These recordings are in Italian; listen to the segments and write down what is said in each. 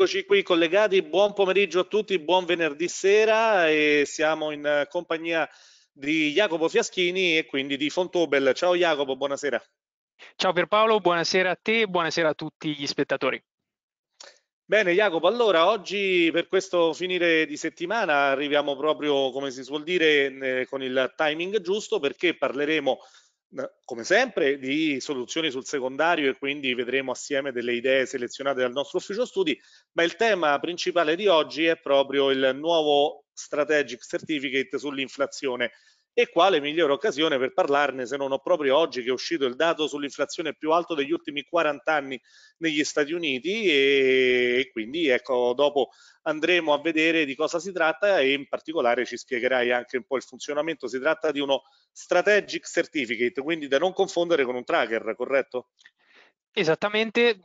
Eccoci qui collegati, buon pomeriggio a tutti, buon venerdì sera e siamo in compagnia di Jacopo Fiaschini e quindi di Fontobel. Ciao Jacopo, buonasera. Ciao Pierpaolo, buonasera a te, e buonasera a tutti gli spettatori. Bene Jacopo, allora oggi per questo finire di settimana arriviamo proprio come si suol dire eh, con il timing giusto perché parleremo come sempre, di soluzioni sul secondario e quindi vedremo assieme delle idee selezionate dal nostro ufficio studi, ma il tema principale di oggi è proprio il nuovo Strategic Certificate sull'inflazione e quale migliore occasione per parlarne se non ho proprio oggi che è uscito il dato sull'inflazione più alto degli ultimi 40 anni negli Stati Uniti e quindi ecco dopo andremo a vedere di cosa si tratta e in particolare ci spiegherai anche un po' il funzionamento. Si tratta di uno strategic certificate, quindi da non confondere con un tracker, corretto? Esattamente,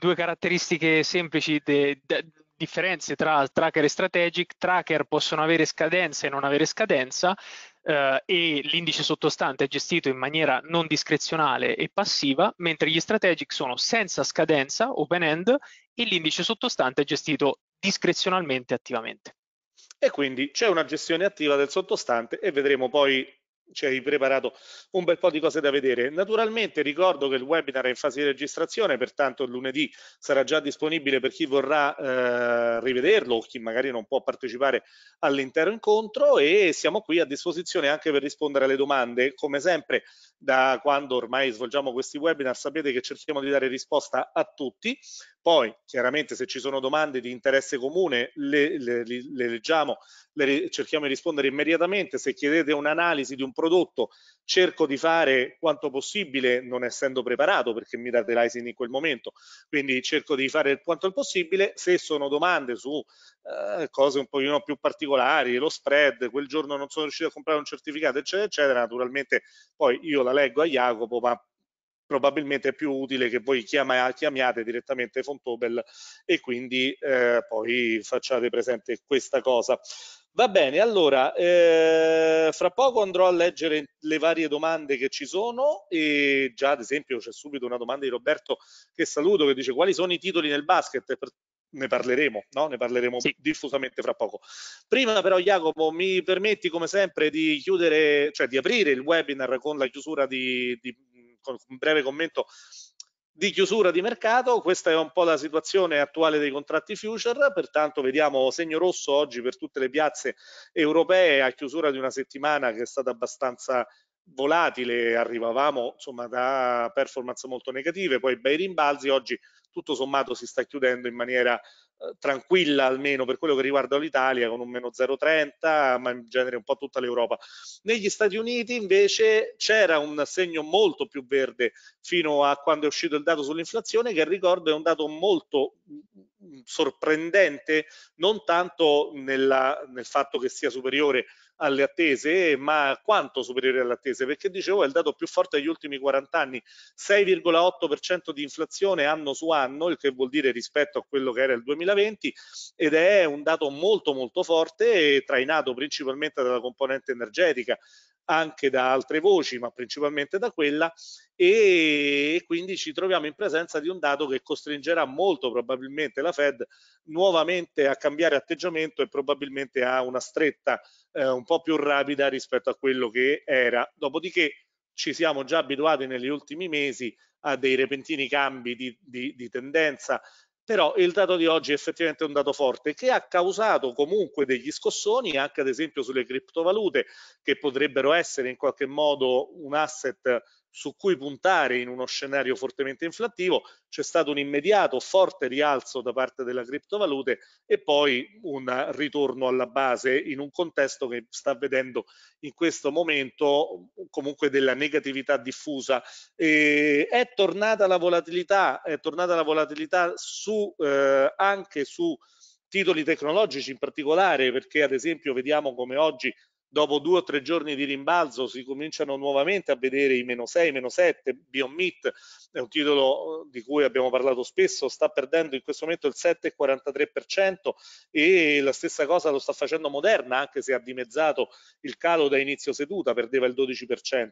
due caratteristiche semplici de, de, differenze tra tracker e strategic. Tracker possono avere scadenza e non avere scadenza eh, e l'indice sottostante è gestito in maniera non discrezionale e passiva, mentre gli strategic sono senza scadenza, open end, e l'indice sottostante è gestito discrezionalmente attivamente. E quindi c'è una gestione attiva del sottostante e vedremo poi ci hai preparato un bel po' di cose da vedere. Naturalmente ricordo che il webinar è in fase di registrazione, pertanto lunedì sarà già disponibile per chi vorrà eh, rivederlo o chi magari non può partecipare all'intero incontro e siamo qui a disposizione anche per rispondere alle domande. Come sempre, da quando ormai svolgiamo questi webinar sapete che cerchiamo di dare risposta a tutti, poi chiaramente se ci sono domande di interesse comune le, le, le leggiamo, le, cerchiamo di rispondere immediatamente, se chiedete un'analisi di un prodotto cerco di fare quanto possibile non essendo preparato perché mi date l'ISIN in quel momento, quindi cerco di fare quanto è possibile, se sono domande su eh, cose un pochino più particolari, lo spread, quel giorno non sono riuscito a comprare un certificato eccetera eccetera, naturalmente poi io la leggo a Jacopo ma probabilmente è più utile che voi chiama, chiamiate direttamente Fontobel e quindi eh, poi facciate presente questa cosa. Va bene, allora, eh, fra poco andrò a leggere le varie domande che ci sono e già ad esempio c'è subito una domanda di Roberto che saluto che dice quali sono i titoli nel basket? ne parleremo, no? ne parleremo sì. diffusamente fra poco. Prima però Jacopo mi permetti come sempre di chiudere, cioè di aprire il webinar con la chiusura di, di, con un breve commento di chiusura di mercato, questa è un po' la situazione attuale dei contratti future, pertanto vediamo segno rosso oggi per tutte le piazze europee a chiusura di una settimana che è stata abbastanza volatile, arrivavamo insomma da performance molto negative, poi bei rimbalzi, oggi tutto sommato si sta chiudendo in maniera eh, tranquilla almeno per quello che riguarda l'Italia con un meno 0,30 ma in genere un po' tutta l'Europa negli Stati Uniti invece c'era un segno molto più verde fino a quando è uscito il dato sull'inflazione che ricordo è un dato molto mm, mm, sorprendente non tanto nella, nel fatto che sia superiore alle attese ma quanto superiore alle attese perché dicevo è il dato più forte degli ultimi 40 anni 6,8% di inflazione anno su anno il che vuol dire rispetto a quello che era il 2000 2020 ed è un dato molto molto forte trainato principalmente dalla componente energetica anche da altre voci ma principalmente da quella e quindi ci troviamo in presenza di un dato che costringerà molto probabilmente la Fed nuovamente a cambiare atteggiamento e probabilmente a una stretta eh, un po' più rapida rispetto a quello che era dopodiché ci siamo già abituati negli ultimi mesi a dei repentini cambi di, di, di tendenza però il dato di oggi è effettivamente un dato forte che ha causato comunque degli scossoni anche ad esempio sulle criptovalute che potrebbero essere in qualche modo un asset su cui puntare in uno scenario fortemente inflattivo, c'è stato un immediato forte rialzo da parte delle criptovalute e poi un ritorno alla base in un contesto che sta vedendo in questo momento comunque della negatività diffusa. E è tornata la volatilità, è tornata la volatilità su, eh, anche su titoli tecnologici in particolare, perché ad esempio vediamo come oggi dopo due o tre giorni di rimbalzo si cominciano nuovamente a vedere i meno 6, meno 7, Beyond Meat è un titolo eh, di cui abbiamo parlato spesso, sta perdendo in questo momento il 7,43% e la stessa cosa lo sta facendo Moderna anche se ha dimezzato il calo da inizio seduta, perdeva il 12%.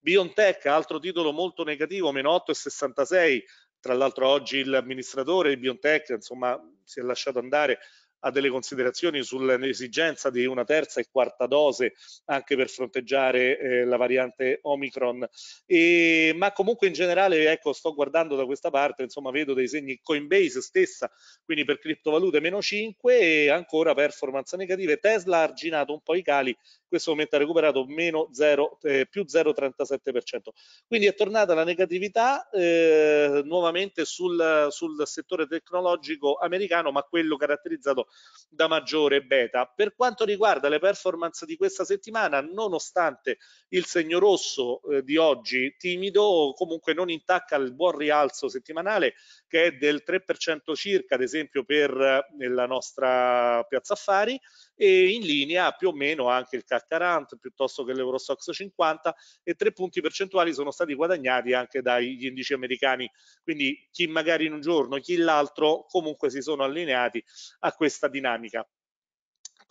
BioNTech, altro titolo molto negativo, meno 8,66%, tra l'altro oggi l'amministratore di Biontech insomma, si è lasciato andare ha delle considerazioni sull'esigenza di una terza e quarta dose anche per fronteggiare eh, la variante Omicron. E, ma comunque in generale, ecco, sto guardando da questa parte, insomma, vedo dei segni Coinbase stessa, quindi per criptovalute meno 5 e ancora performance negative. Tesla ha arginato un po' i cali questo momento ha recuperato meno 0, eh, più 0,37%. Quindi è tornata la negatività eh, nuovamente sul, sul, settore tecnologico americano, ma quello caratterizzato da maggiore beta. Per quanto riguarda le performance di questa settimana, nonostante il segno rosso eh, di oggi timido, comunque non intacca il buon rialzo settimanale che è del 3% circa, ad esempio per eh, la nostra piazza affari, e in linea più o meno anche il CAC 40 piuttosto che l'Eurostox 50 e tre punti percentuali sono stati guadagnati anche dagli indici americani, quindi chi magari in un giorno, chi l'altro comunque si sono allineati a questa dinamica.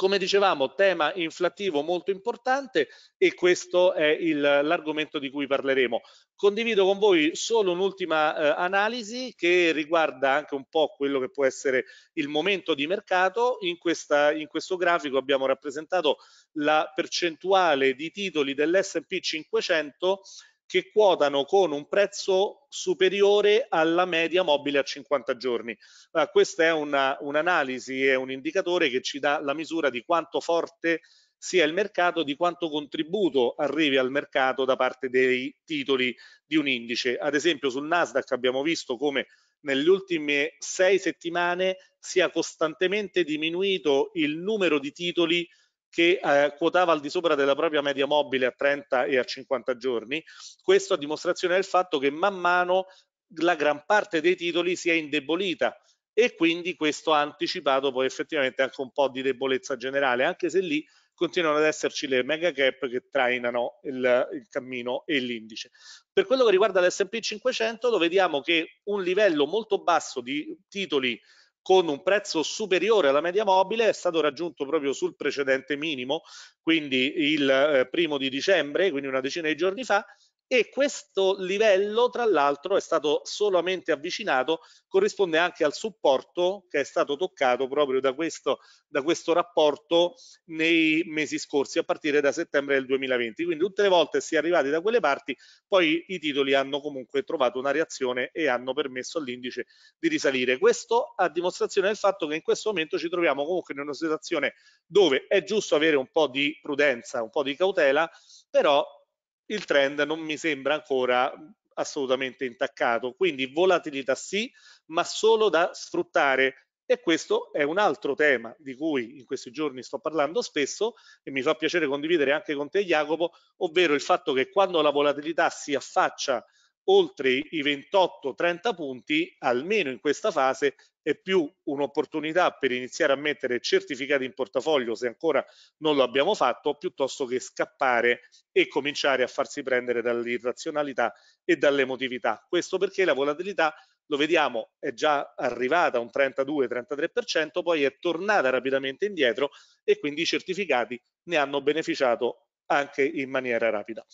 Come dicevamo, tema inflattivo molto importante e questo è l'argomento di cui parleremo. Condivido con voi solo un'ultima eh, analisi che riguarda anche un po' quello che può essere il momento di mercato. In, questa, in questo grafico abbiamo rappresentato la percentuale di titoli dell'S&P 500 che quotano con un prezzo superiore alla media mobile a 50 giorni. Allora, ah, questa è un'analisi un e un indicatore che ci dà la misura di quanto forte sia il mercato, di quanto contributo arrivi al mercato da parte dei titoli di un indice. Ad esempio sul Nasdaq abbiamo visto come nelle ultime sei settimane sia costantemente diminuito il numero di titoli che eh, quotava al di sopra della propria media mobile a 30 e a 50 giorni, questo a dimostrazione del fatto che man mano la gran parte dei titoli si è indebolita e quindi questo ha anticipato poi effettivamente anche un po' di debolezza generale, anche se lì continuano ad esserci le mega gap che trainano il, il cammino e l'indice. Per quello che riguarda l'S&P 500 lo vediamo che un livello molto basso di titoli con un prezzo superiore alla media mobile è stato raggiunto proprio sul precedente minimo, quindi il eh, primo di dicembre, quindi una decina di giorni fa, e questo livello tra l'altro è stato solamente avvicinato corrisponde anche al supporto che è stato toccato proprio da questo, da questo rapporto nei mesi scorsi a partire da settembre del 2020 quindi tutte le volte si è arrivati da quelle parti poi i titoli hanno comunque trovato una reazione e hanno permesso all'indice di risalire questo a dimostrazione del fatto che in questo momento ci troviamo comunque in una situazione dove è giusto avere un po' di prudenza un po' di cautela però il trend non mi sembra ancora assolutamente intaccato. Quindi volatilità sì, ma solo da sfruttare. E questo è un altro tema di cui in questi giorni sto parlando spesso e mi fa piacere condividere anche con te Jacopo, ovvero il fatto che quando la volatilità si affaccia oltre i 28-30 punti, almeno in questa fase, è più un'opportunità per iniziare a mettere certificati in portafoglio se ancora non lo abbiamo fatto, piuttosto che scappare e cominciare a farsi prendere dall'irrazionalità e dall'emotività. Questo perché la volatilità lo vediamo, è già arrivata a un 32-33%, poi è tornata rapidamente indietro e quindi i certificati ne hanno beneficiato anche in maniera rapida.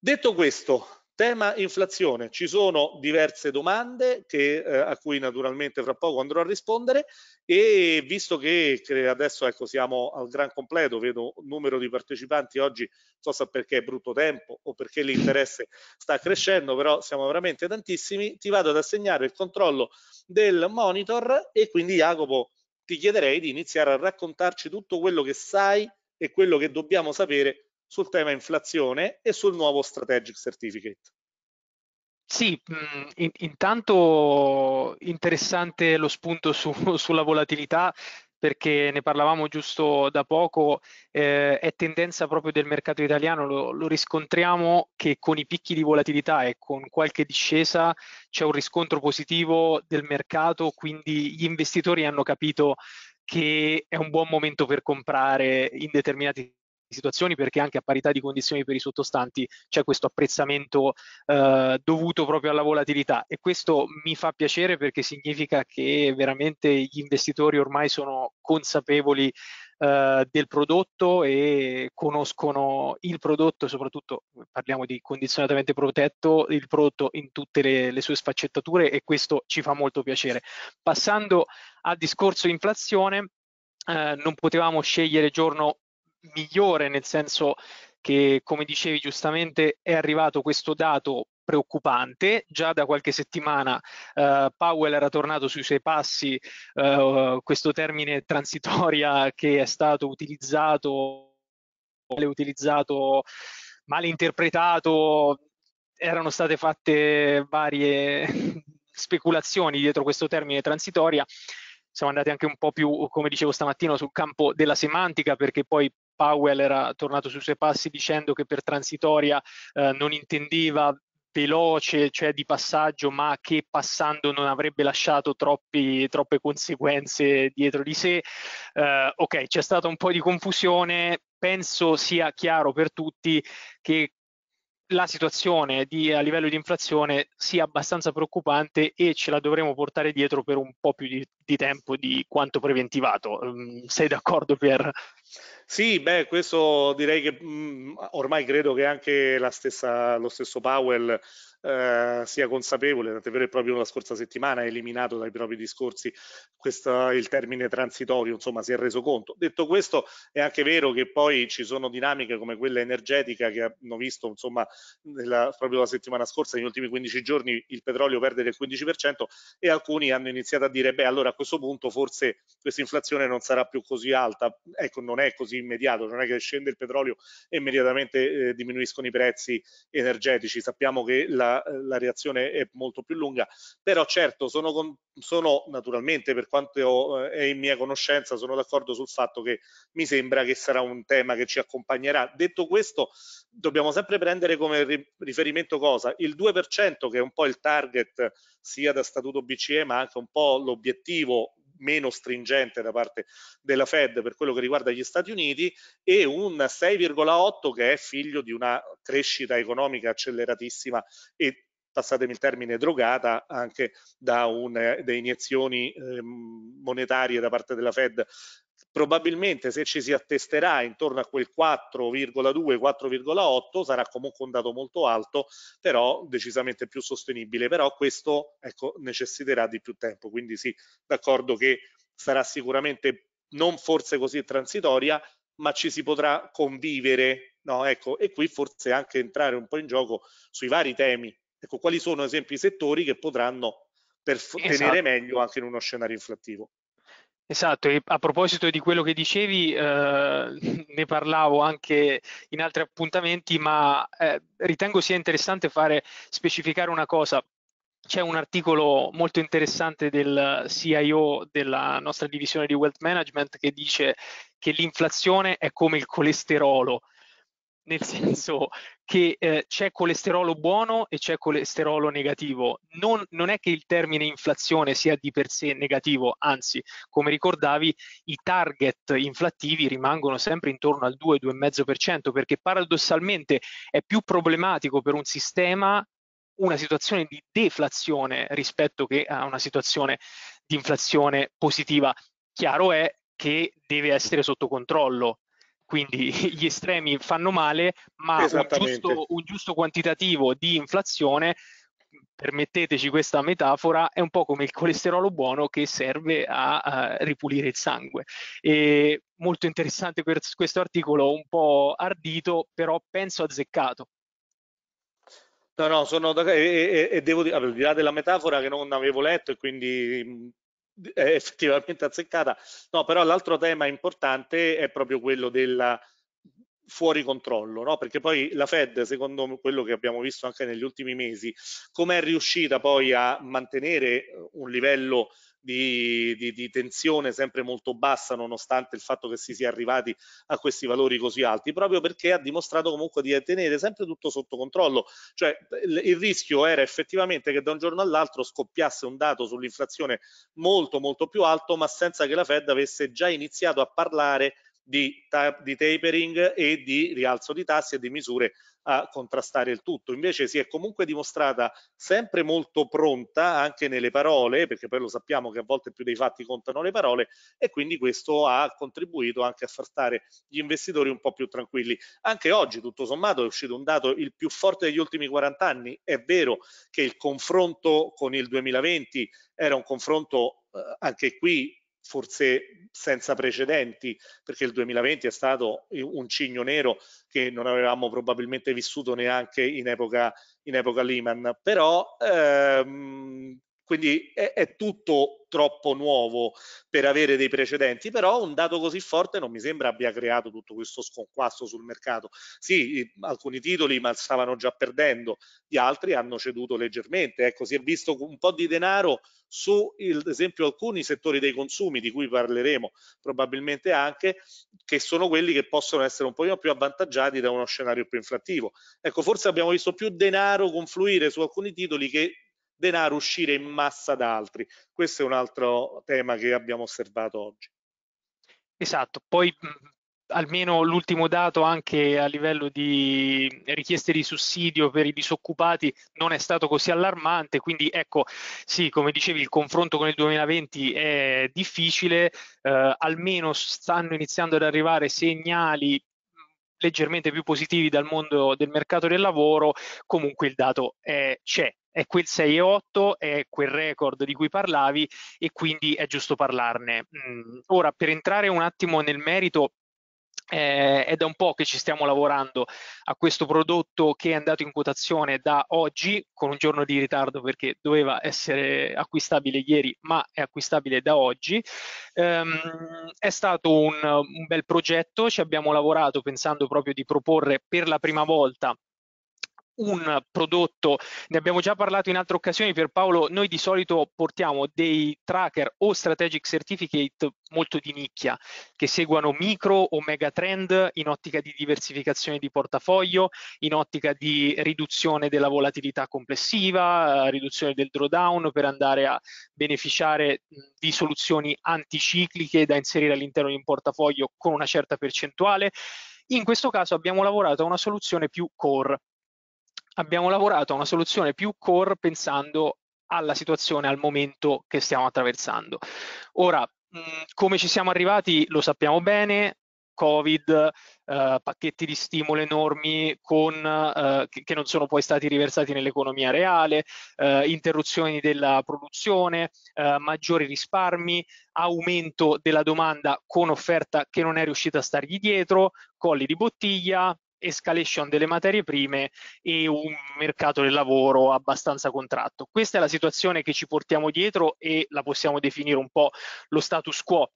Detto questo, Tema inflazione, ci sono diverse domande che, eh, a cui naturalmente fra poco andrò a rispondere e visto che, che adesso ecco, siamo al gran completo, vedo un numero di partecipanti oggi, non so se perché è brutto tempo o perché l'interesse sta crescendo, però siamo veramente tantissimi, ti vado ad assegnare il controllo del monitor e quindi Jacopo ti chiederei di iniziare a raccontarci tutto quello che sai e quello che dobbiamo sapere sul tema inflazione e sul nuovo Strategic Certificate. Sì, mm, in, intanto interessante lo spunto su, sulla volatilità perché ne parlavamo giusto da poco, eh, è tendenza proprio del mercato italiano, lo, lo, riscontriamo che con i picchi di volatilità e con qualche discesa c'è un riscontro positivo del mercato, quindi gli investitori hanno capito che è un buon momento per comprare in determinati situazioni perché anche a parità di condizioni per i sottostanti c'è questo apprezzamento eh, dovuto proprio alla volatilità e questo mi fa piacere perché significa che veramente gli investitori ormai sono consapevoli eh, del prodotto e conoscono il prodotto, soprattutto parliamo di condizionatamente protetto, il prodotto in tutte le, le sue sfaccettature e questo ci fa molto piacere. Passando al discorso inflazione, eh, non potevamo scegliere giorno migliore, nel senso che, come dicevi giustamente, è arrivato questo dato preoccupante. Già da qualche settimana eh, Powell era tornato sui suoi passi, eh, questo termine transitoria che è stato utilizzato, male utilizzato, male interpretato, erano state fatte varie speculazioni dietro questo termine transitoria. Siamo andati anche un po' più, come dicevo stamattina, sul campo della semantica, perché poi Powell era tornato sui suoi passi dicendo che per transitoria eh, non intendeva veloce, cioè di passaggio, ma che passando non avrebbe lasciato troppi, troppe conseguenze dietro di sé. Eh, ok, c'è stata un po' di confusione, penso sia chiaro per tutti che la situazione di, a livello di inflazione sia abbastanza preoccupante e ce la dovremo portare dietro per un po' più di, di tempo di quanto preventivato. Mm, sei d'accordo Pier? Sì, beh, questo direi che mh, mm, ormai credo che anche stessa, lo stesso Powell eh, sia consapevole, tant'è vero che proprio la scorsa settimana ha eliminato dai propri discorsi questo, il termine transitorio, insomma si è reso conto. Detto questo è anche vero che poi ci sono dinamiche come quella energetica che hanno visto insomma nella, proprio la settimana scorsa, negli ultimi 15 giorni il petrolio perdere del 15% e alcuni hanno iniziato a dire beh allora a questo punto forse questa inflazione non sarà più così alta, ecco non è così immediato, non è che scende il petrolio e immediatamente eh, diminuiscono i prezzi energetici, sappiamo che la eh, la, reazione è molto più lunga, però certo sono, con, sono naturalmente per quanto eh, è in mia conoscenza sono d'accordo sul fatto che mi sembra che sarà un tema che ci accompagnerà. Detto questo dobbiamo sempre prendere come riferimento cosa? Il 2% che è un po' il target sia da statuto BCE ma anche un po' l'obiettivo meno stringente da parte della Fed per quello che riguarda gli Stati Uniti e un 6,8 che è figlio di una crescita economica acceleratissima e passatemi il termine, drogata anche da, un, eh, da iniezioni eh, monetarie da parte della Fed probabilmente se ci si attesterà intorno a quel 4,2-4,8 sarà comunque un dato molto alto, però decisamente più sostenibile, però questo ecco, necessiterà di più tempo, quindi sì, d'accordo che sarà sicuramente non forse così transitoria, ma ci si potrà convivere, no? Ecco, e qui forse anche entrare un po' in gioco sui vari temi. Ecco, quali sono ad esempio i settori che potranno per esatto. tenere meglio anche in uno scenario inflattivo. Esatto, e a proposito di quello che dicevi, eh, ne parlavo anche in altri appuntamenti, ma eh, ritengo sia interessante fare, specificare una cosa. C'è un articolo molto interessante del CIO della nostra divisione di Wealth Management che dice che l'inflazione è come il colesterolo, nel senso che eh, c'è colesterolo buono e c'è colesterolo negativo. Non, non, è che il termine inflazione sia di per sé negativo, anzi, come ricordavi, i target inflattivi rimangono sempre intorno al 2-2,5% perché paradossalmente è più problematico per un sistema una situazione di deflazione rispetto che a una situazione di inflazione positiva. Chiaro è che deve essere sotto controllo, quindi gli estremi fanno male, ma un giusto, un giusto quantitativo di inflazione permetteteci questa metafora, è un po' come il colesterolo buono che serve a, a ripulire il sangue. E molto interessante questo articolo, un po' ardito, però penso azzeccato. No, no, sono d'accordo e, e, e, devo dire, al di là della metafora che non avevo letto e quindi eh, effettivamente azzeccata. No, però l'altro tema importante è proprio quello della fuori controllo, no? perché poi la Fed, secondo quello che abbiamo visto anche negli ultimi mesi, com'è riuscita poi a mantenere eh, un livello di, di, di, tensione sempre molto bassa nonostante il fatto che si sia arrivati a questi valori così alti proprio perché ha dimostrato comunque di tenere sempre tutto sotto controllo cioè il, il rischio era effettivamente che da un giorno all'altro scoppiasse un dato sull'inflazione molto molto più alto ma senza che la Fed avesse già iniziato a parlare di, di tapering e di rialzo di tassi e di misure a contrastare il tutto. Invece si è comunque dimostrata sempre molto pronta anche nelle parole, perché poi lo sappiamo che a volte più dei fatti contano le parole, e quindi questo ha contribuito anche a far stare gli investitori un po' più tranquilli. Anche oggi, tutto sommato, è uscito un dato il più forte degli ultimi 40 anni. È vero che il confronto con il 2020 era un confronto eh, anche qui forse senza precedenti, perché il 2020 è stato un cigno nero che non avevamo probabilmente vissuto neanche in epoca, in epoca Lehman, però ehm, quindi è, è tutto troppo nuovo per avere dei precedenti, però un dato così forte non mi sembra abbia creato tutto questo sconquasso sul mercato. Sì, alcuni titoli ma stavano già perdendo, gli altri hanno ceduto leggermente. Ecco, si è visto un po' di denaro su, il, ad esempio, alcuni settori dei consumi, di cui parleremo probabilmente anche, che sono quelli che possono essere un po' più avvantaggiati da uno scenario più inflattivo. Ecco, forse abbiamo visto più denaro confluire su alcuni titoli che denaro uscire in massa da altri. Questo è un altro tema che abbiamo osservato oggi. Esatto, poi almeno l'ultimo dato anche a livello di richieste di sussidio per i disoccupati non è stato così allarmante, quindi ecco, sì, come dicevi, il confronto con il 2020 è difficile, eh, almeno stanno iniziando ad arrivare segnali leggermente più positivi dal mondo del mercato del lavoro, comunque il dato c'è, è quel 6 e 8, è quel record di cui parlavi e quindi è giusto parlarne. Mm, ora, per entrare un attimo nel merito, eh, è da un po' che ci stiamo lavorando a questo prodotto che è andato in quotazione da oggi, con un giorno di ritardo perché doveva essere acquistabile ieri, ma è acquistabile da oggi. Um, è stato un, un bel progetto, ci abbiamo lavorato pensando proprio di proporre per la prima volta un prodotto, ne abbiamo già parlato in altre occasioni per Paolo, noi di solito portiamo dei tracker o strategic certificate molto di nicchia che seguono micro o mega trend in ottica di diversificazione di portafoglio, in ottica di riduzione della volatilità complessiva, riduzione del drawdown per andare a beneficiare di soluzioni anticicliche da inserire all'interno di un portafoglio con una certa percentuale. In questo caso abbiamo lavorato a una soluzione più core, abbiamo lavorato a una soluzione più core pensando alla situazione, al momento che stiamo attraversando. Ora, come ci siamo arrivati lo sappiamo bene, Covid, eh, pacchetti di stimolo enormi con, eh, che, non sono poi stati riversati nell'economia reale, eh, interruzioni della produzione, eh, maggiori risparmi, aumento della domanda con offerta che non è riuscita a stargli dietro, colli di bottiglia, escalation delle materie prime e un mercato del lavoro abbastanza contratto. Questa è la situazione che ci portiamo dietro e la possiamo definire un po' lo status quo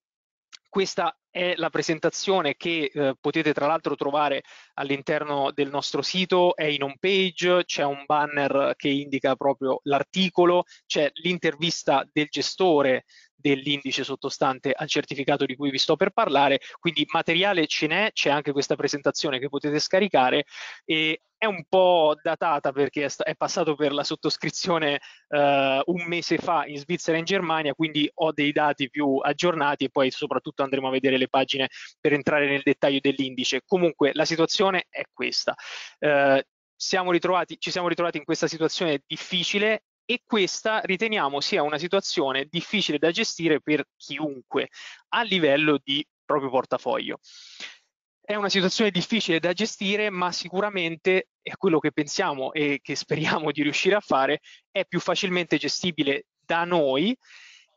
questa è la presentazione che eh, potete tra l'altro trovare all'interno del nostro sito, è in home page, c'è un banner che indica proprio l'articolo, c'è l'intervista del gestore dell'indice sottostante al certificato di cui vi sto per parlare, quindi materiale ce n'è, c'è anche questa presentazione che potete scaricare e è un po' datata perché è, è passato per la sottoscrizione eh, un mese fa in Svizzera e in Germania, quindi ho dei dati più aggiornati e poi soprattutto andremo a vedere le pagine per entrare nel dettaglio dell'indice. Comunque la situazione è questa. Eh, siamo ritrovati, ci siamo ritrovati in questa situazione difficile e questa riteniamo sia una situazione difficile da gestire per chiunque a livello di proprio portafoglio. È una situazione difficile da gestire, ma sicuramente è quello che pensiamo e che speriamo di riuscire a fare, è più facilmente gestibile da noi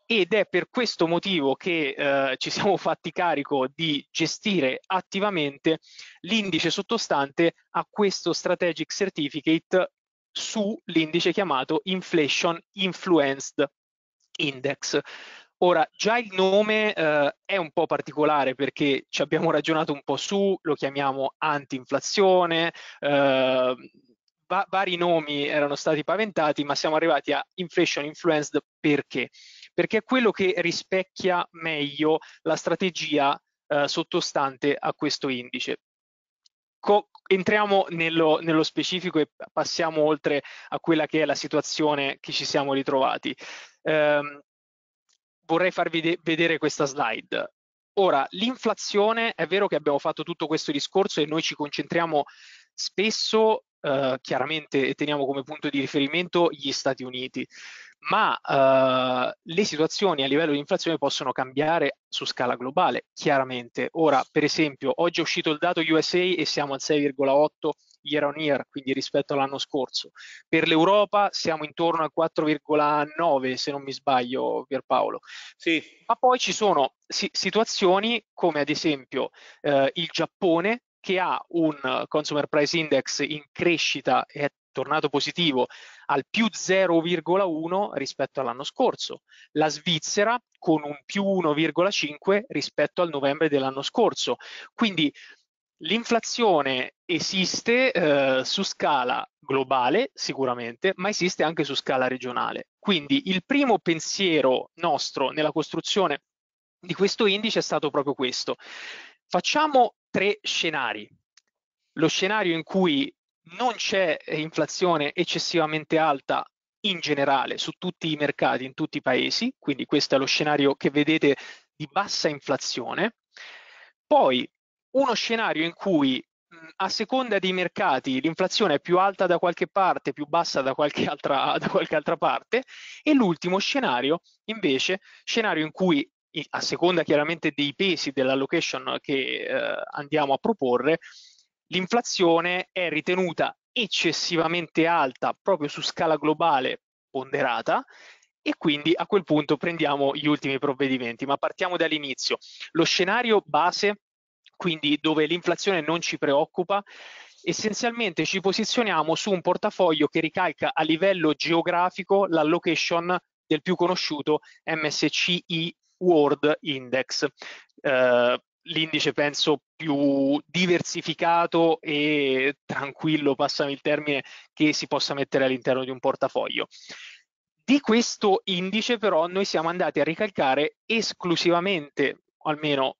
ed è per questo motivo che eh, ci siamo fatti carico di gestire attivamente l'indice sottostante a questo Strategic Certificate sull'indice chiamato Inflation Influenced Index. Ora, già il nome eh, è un po' particolare perché ci abbiamo ragionato un po' su, lo chiamiamo anti-inflazione, eh, va- vari nomi erano stati paventati, ma siamo arrivati a inflation influenced perché? Perché è quello che rispecchia meglio la strategia eh, sottostante a questo indice entriamo nello, nello, specifico e passiamo oltre a quella che è la situazione che ci siamo ritrovati. Eh, vorrei farvi vedere questa slide. Ora, l'inflazione, è vero che abbiamo fatto tutto questo discorso e noi ci concentriamo spesso eh, chiaramente teniamo come punto di riferimento gli Stati Uniti, ma eh, le situazioni a livello di inflazione possono cambiare su scala globale, chiaramente. Ora, per esempio, oggi è uscito il dato USA e siamo al 6,8 year on year, quindi rispetto all'anno scorso. Per l'Europa siamo intorno al 4,9 se non mi sbaglio Pierpaolo. Sì. Ma poi ci sono situazioni come ad esempio eh, il Giappone che ha un consumer price index in crescita e è tornato positivo al più 0,1 rispetto all'anno scorso, la Svizzera con un più 1,5 rispetto al novembre dell'anno scorso. Quindi l'inflazione esiste eh, su scala globale sicuramente, ma esiste anche su scala regionale. Quindi il primo pensiero nostro nella costruzione di questo indice è stato proprio questo. Facciamo tre scenari. Lo scenario in cui non c'è inflazione eccessivamente alta in generale su tutti i mercati, in tutti i paesi, quindi questo è lo scenario che vedete di bassa inflazione. Poi uno scenario in cui a seconda dei mercati l'inflazione è più alta da qualche parte, più bassa da qualche altra, da qualche altra parte e l'ultimo scenario invece, scenario in cui a seconda chiaramente dei pesi dell'allocation che eh, andiamo a proporre, l'inflazione è ritenuta eccessivamente alta proprio su scala globale ponderata e quindi a quel punto prendiamo gli ultimi provvedimenti. Ma partiamo dall'inizio. Lo scenario base, quindi dove l'inflazione non ci preoccupa, essenzialmente ci posizioniamo su un portafoglio che ricalca a livello geografico l'allocation del più conosciuto MSCI World Index. Eh, l'indice penso più diversificato e tranquillo, passami il termine, che si possa mettere all'interno di un portafoglio. Di questo indice però noi siamo andati a ricalcare esclusivamente, almeno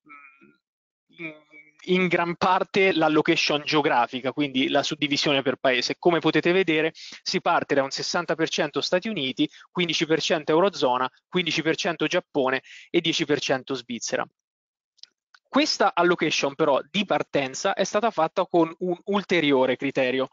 mm, in gran parte l'allocation geografica, quindi la suddivisione per paese. Come potete vedere si parte da un 60% Stati Uniti, 15% Eurozona, 15% Giappone e 10% Svizzera. Questa allocation però di partenza è stata fatta con un ulteriore criterio,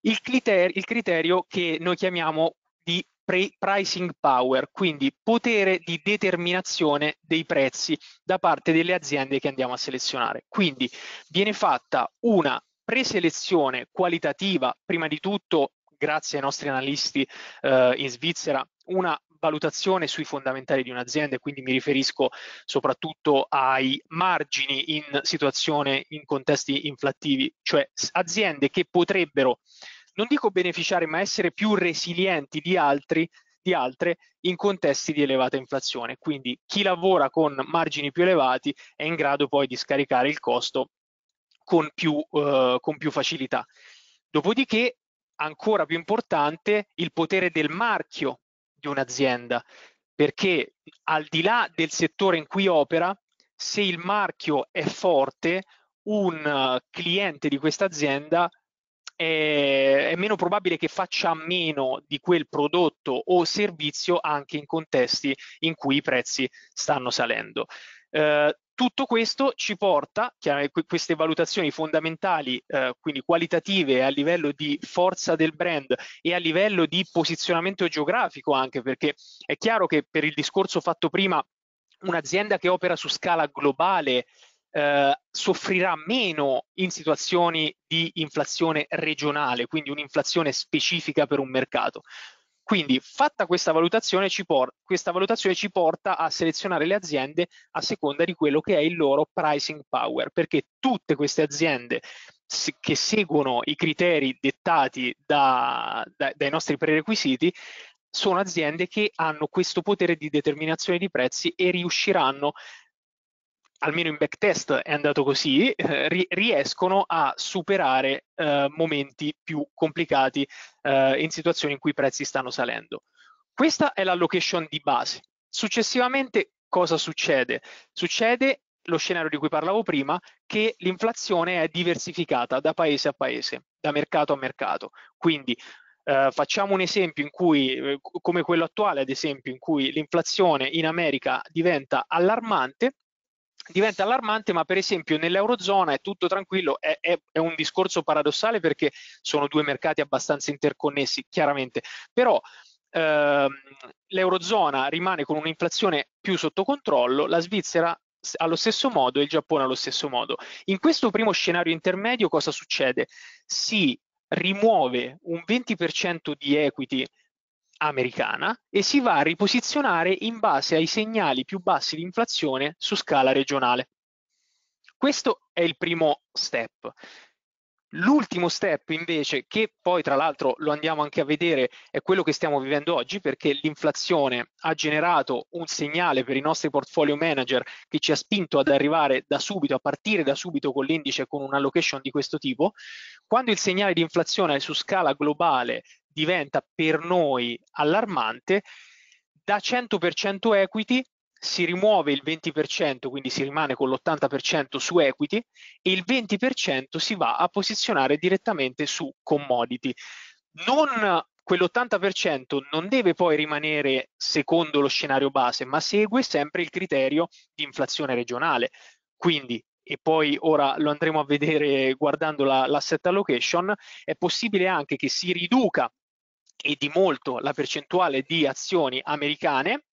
il criterio, il criterio che noi chiamiamo di pre- pricing power, quindi potere di determinazione dei prezzi da parte delle aziende che andiamo a selezionare. Quindi viene fatta una preselezione qualitativa, prima di tutto grazie ai nostri analisti eh, in Svizzera, una valutazione sui fondamentali di un'azienda e quindi mi riferisco soprattutto ai margini in situazione in contesti inflattivi, cioè aziende che potrebbero non dico beneficiare, ma essere più resilienti di altri di altre in contesti di elevata inflazione. Quindi chi lavora con margini più elevati è in grado poi di scaricare il costo con più, eh, con più facilità. Dopodiché, ancora più importante, il potere del marchio di un'azienda, perché al di là del settore in cui opera, se il marchio è forte, un eh, cliente di questa azienda eh, è meno probabile che faccia meno di quel prodotto o servizio anche in contesti in cui i prezzi stanno salendo. Eh, tutto questo ci porta, queste valutazioni fondamentali, eh, quindi qualitative a livello di forza del brand e a livello di posizionamento geografico anche, perché è chiaro che per il discorso fatto prima, un'azienda che opera su scala globale eh, soffrirà meno in situazioni di inflazione regionale, quindi un'inflazione specifica per un mercato. Quindi fatta questa valutazione, questa valutazione ci porta a selezionare le aziende a seconda di quello che è il loro pricing power, perché tutte queste aziende che seguono i criteri dettati da, da, dai nostri prerequisiti sono aziende che hanno questo potere di determinazione di prezzi e riusciranno almeno in backtest è andato così, eh, riescono a superare eh, momenti più complicati eh, in situazioni in cui i prezzi stanno salendo. Questa è la location di base. Successivamente cosa succede? Succede lo scenario di cui parlavo prima, che l'inflazione è diversificata da paese a paese, da mercato a mercato. Quindi Uh, facciamo un esempio in cui, eh, come quello attuale ad esempio, in cui l'inflazione in America diventa allarmante, diventa allarmante, ma per esempio nell'Eurozona è tutto tranquillo, è, è, è, un discorso paradossale perché sono due mercati abbastanza interconnessi, chiaramente, però ehm, l'Eurozona rimane con un'inflazione più sotto controllo, la Svizzera allo stesso modo e il Giappone allo stesso modo. In questo primo scenario intermedio cosa succede? Si rimuove un 20% di equity americana e si va a riposizionare in base ai segnali più bassi di inflazione su scala regionale. Questo è il primo step. L'ultimo step invece, che poi tra l'altro lo andiamo anche a vedere, è quello che stiamo vivendo oggi perché l'inflazione ha generato un segnale per i nostri portfolio manager che ci ha spinto ad arrivare da subito, a partire da subito con l'indice con un'allocation di questo tipo. Quando il segnale di inflazione su scala globale diventa per noi allarmante, da 100% equity si rimuove il 20%, quindi si rimane con l'80% su equity e il 20% si va a posizionare direttamente su commodity. Non quell'80% non deve poi rimanere secondo lo scenario base, ma segue sempre il criterio di inflazione regionale. Quindi, e poi ora lo andremo a vedere guardando l'asset allocation, è possibile anche che si riduca e di molto la percentuale di azioni americane,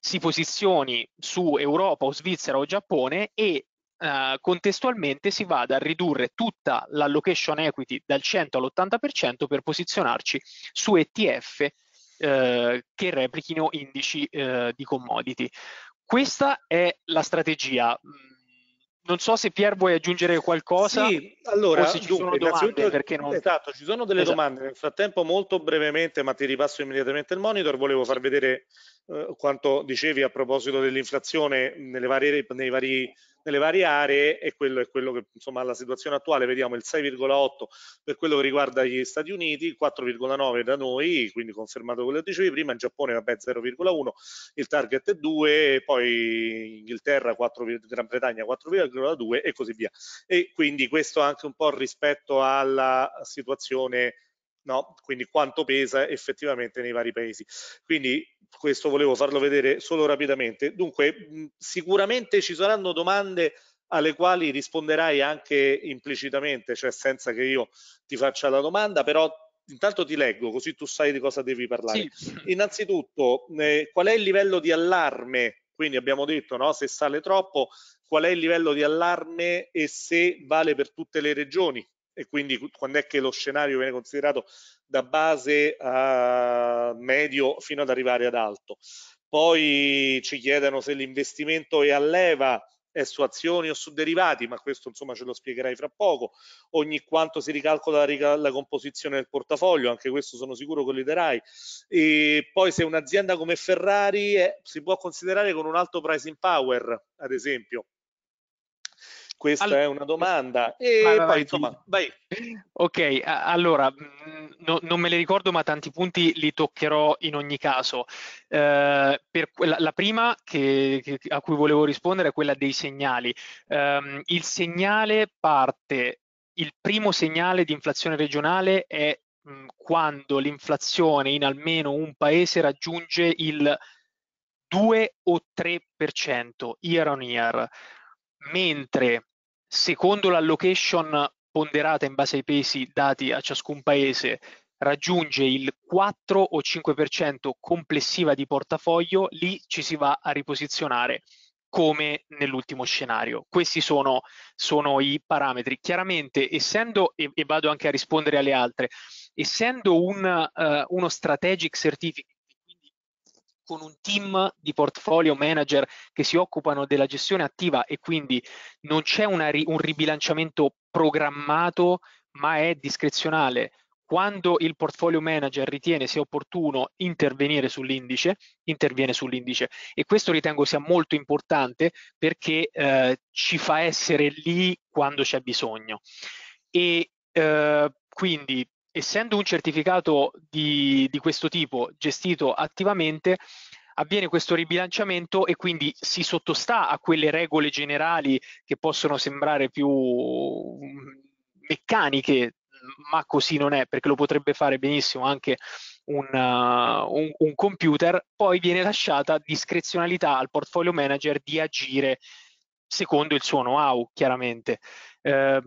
si posizioni su Europa o Svizzera o Giappone e eh, contestualmente si vada a ridurre tutta l'allocation equity dal 100 all'80% per posizionarci su ETF eh, che replichino indici eh, di commodity. Questa è la strategia. Mm, non so se Pier vuoi aggiungere qualcosa. Sì, allora, se ci dunque, sono domande, perché non... Esatto, ci sono delle esatto. domande. Nel frattempo, molto brevemente, ma ti ripasso immediatamente il monitor, volevo far vedere eh, quanto dicevi a proposito dell'inflazione nei vari nelle varie aree e quello è quello che insomma la situazione attuale vediamo il 6,8 per quello che riguarda gli Stati Uniti, 4,9 da noi, quindi confermato quello che dicevi prima, in Giappone vabbè 0,1, il target è 2, poi Inghilterra 4, Gran Bretagna 4,2 e così via. E quindi questo anche un po' rispetto alla situazione No? quindi quanto pesa effettivamente nei vari paesi. Quindi questo volevo farlo vedere solo rapidamente. Dunque, sicuramente ci saranno domande alle quali risponderai anche implicitamente, cioè senza che io ti faccia la domanda, però intanto ti leggo così tu sai di cosa devi parlare. Sì. Innanzitutto, eh, qual è il livello di allarme? Quindi abbiamo detto no, se sale troppo, qual è il livello di allarme e se vale per tutte le regioni? E quindi quando è che lo scenario viene considerato da base a medio fino ad arrivare ad alto. Poi ci chiedono se l'investimento è a leva, è su azioni o su derivati, ma questo insomma ce lo spiegherai fra poco. Ogni quanto si ricalcola la, composizione del portafoglio, anche questo sono sicuro che lo darai. E poi se un'azienda come Ferrari è, si può considerare con un alto pricing power, ad esempio, questa All... è una domanda. E vai, poi, vai, insomma, vai. Ok, allora, mm, no, non me le ricordo, ma tanti punti li toccherò in ogni caso. Eh, per, la, la, prima che, che, a cui volevo rispondere è quella dei segnali. Eh, il segnale parte, il primo segnale di inflazione regionale è mm, quando l'inflazione in almeno un paese raggiunge il 2 o 3% year on year mentre secondo l'allocation ponderata in base ai pesi dati a ciascun paese raggiunge il 4 o 5% complessiva di portafoglio, lì ci si va a riposizionare come nell'ultimo scenario. Questi sono, sono i parametri. Chiaramente, essendo, e, e, vado anche a rispondere alle altre, essendo un, uh, uno strategic certificate con un team di portfolio manager che si occupano della gestione attiva e quindi non c'è ri un ribilanciamento programmato, ma è discrezionale. Quando il portfolio manager ritiene sia opportuno intervenire sull'indice, interviene sull'indice e questo ritengo sia molto importante perché eh, ci fa essere lì quando c'è bisogno. E eh, quindi essendo un certificato di, di questo tipo gestito attivamente, avviene questo ribilanciamento e quindi si sottostà a quelle regole generali che possono sembrare più mm, meccaniche, ma così non è, perché lo potrebbe fare benissimo anche un, uh, un, un computer, poi viene lasciata discrezionalità al portfolio manager di agire secondo il suo know-how, chiaramente. Eh,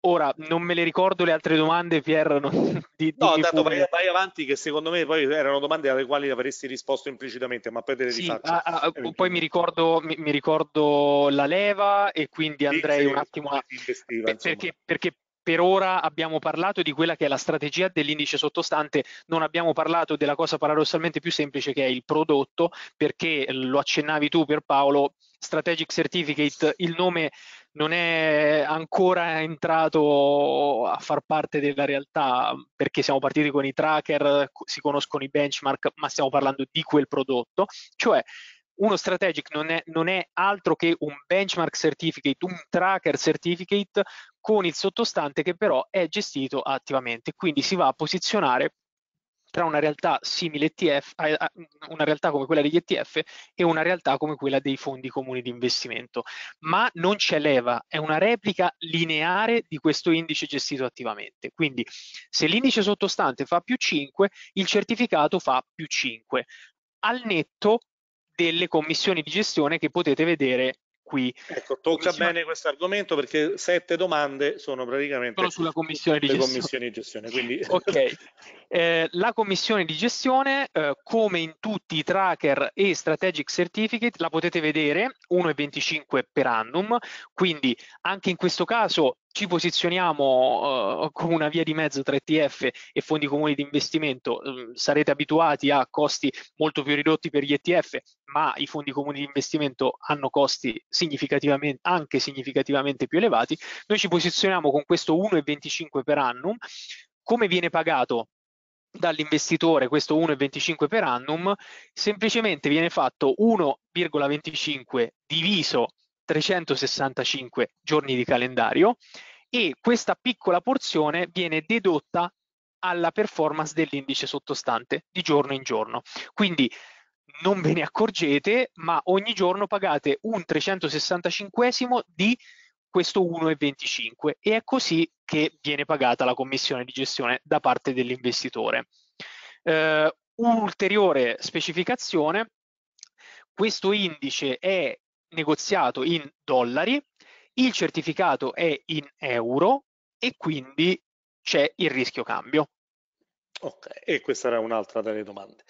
Ora, non me le ricordo le altre domande, Pier. Non... Di, no, di tanto vai, vai, avanti, che secondo me poi erano domande alle quali avresti risposto implicitamente, ma poi te le sì, rifaccio. Ah, ah, poi mi ricordo, mi, mi ricordo, la leva e quindi andrei sì, un attimo a... Perché, perché, perché per ora abbiamo parlato di quella che è la strategia dell'indice sottostante, non abbiamo parlato della cosa paradossalmente più semplice che è il prodotto, perché lo accennavi tu per Paolo, Strategic Certificate, il nome non è ancora entrato a far parte della realtà perché siamo partiti con i tracker, si conoscono i benchmark, ma stiamo parlando di quel prodotto, cioè uno strategic non è, non è altro che un benchmark certificate, un tracker certificate con il sottostante che però è gestito attivamente, quindi si va a posizionare tra una realtà simile ETF, una realtà come quella degli ETF e una realtà come quella dei fondi comuni di investimento. Ma non c'è leva, è una replica lineare di questo indice gestito attivamente. Quindi se l'indice sottostante fa più 5, il certificato fa più 5 al netto delle commissioni di gestione che potete vedere qui. Ecco, tocca Commissione... bene questo argomento perché sette domande sono praticamente sono sulla commissione di gestione. Commissioni di gestione quindi... Ok, Eh, la commissione di gestione, eh, come in tutti i tracker e strategic certificate, la potete vedere 1,25 per annum, quindi anche in questo caso ci posizioniamo eh, con una via di mezzo tra ETF e fondi comuni di investimento, mm, sarete abituati a costi molto più ridotti per gli ETF, ma i fondi comuni di investimento hanno costi significativamente, anche significativamente più elevati, noi ci posizioniamo con questo 1,25 per annum, come viene pagato? dall'investitore, questo 1,25 per annum, semplicemente viene fatto 1,25 diviso 365 giorni di calendario e questa piccola porzione viene dedotta alla performance dell'indice sottostante di giorno in giorno. Quindi non ve ne accorgete, ma ogni giorno pagate un 365 di questo 1,25 e è così che viene pagata la commissione di gestione da parte dell'investitore. Eh, un'ulteriore specificazione, questo indice è negoziato in dollari, il certificato è in euro e quindi c'è il rischio cambio. Ok, e questa era un'altra delle domande.